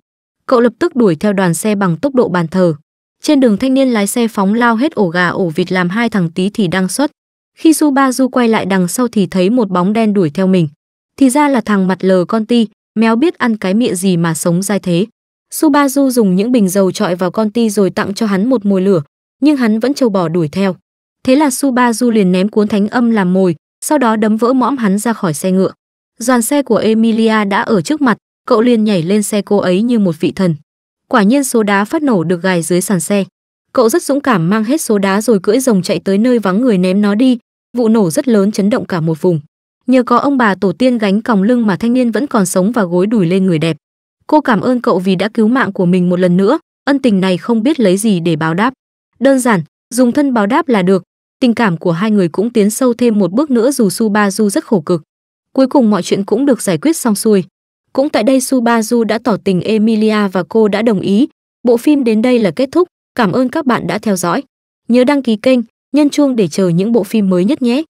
Cậu lập tức đuổi theo đoàn xe bằng tốc độ bàn thờ. Trên đường thanh niên lái xe phóng lao hết ổ gà ổ vịt làm hai thằng tí thì đang xuất. Khi Subaru quay lại đằng sau thì thấy một bóng đen đuổi theo mình. Thì ra là thằng mặt lờ con ti, méo biết ăn cái miệng gì mà sống dai thế. Subaru dùng những bình dầu trọi vào con ti rồi tặng cho hắn một mồi lửa, nhưng hắn vẫn trâu bỏ đuổi theo. Thế là Subaru liền ném cuốn thánh âm làm mồi, sau đó đấm vỡ mõm hắn ra khỏi xe ngựa Đoàn xe của emilia đã ở trước mặt cậu liền nhảy lên xe cô ấy như một vị thần quả nhiên số đá phát nổ được gài dưới sàn xe cậu rất dũng cảm mang hết số đá rồi cưỡi rồng chạy tới nơi vắng người ném nó đi vụ nổ rất lớn chấn động cả một vùng nhờ có ông bà tổ tiên gánh còng lưng mà thanh niên vẫn còn sống và gối đùi lên người đẹp cô cảm ơn cậu vì đã cứu mạng của mình một lần nữa ân tình này không biết lấy gì để báo đáp đơn giản dùng thân báo đáp là được tình cảm của hai người cũng tiến sâu thêm một bước nữa dù Subaru rất khổ cực. Cuối cùng mọi chuyện cũng được giải quyết xong xuôi. Cũng tại đây Subaru đã tỏ tình Emilia và cô đã đồng ý. Bộ phim đến đây là kết thúc. Cảm ơn các bạn đã theo dõi. Nhớ đăng ký kênh, nhân chuông để chờ những bộ phim mới nhất nhé.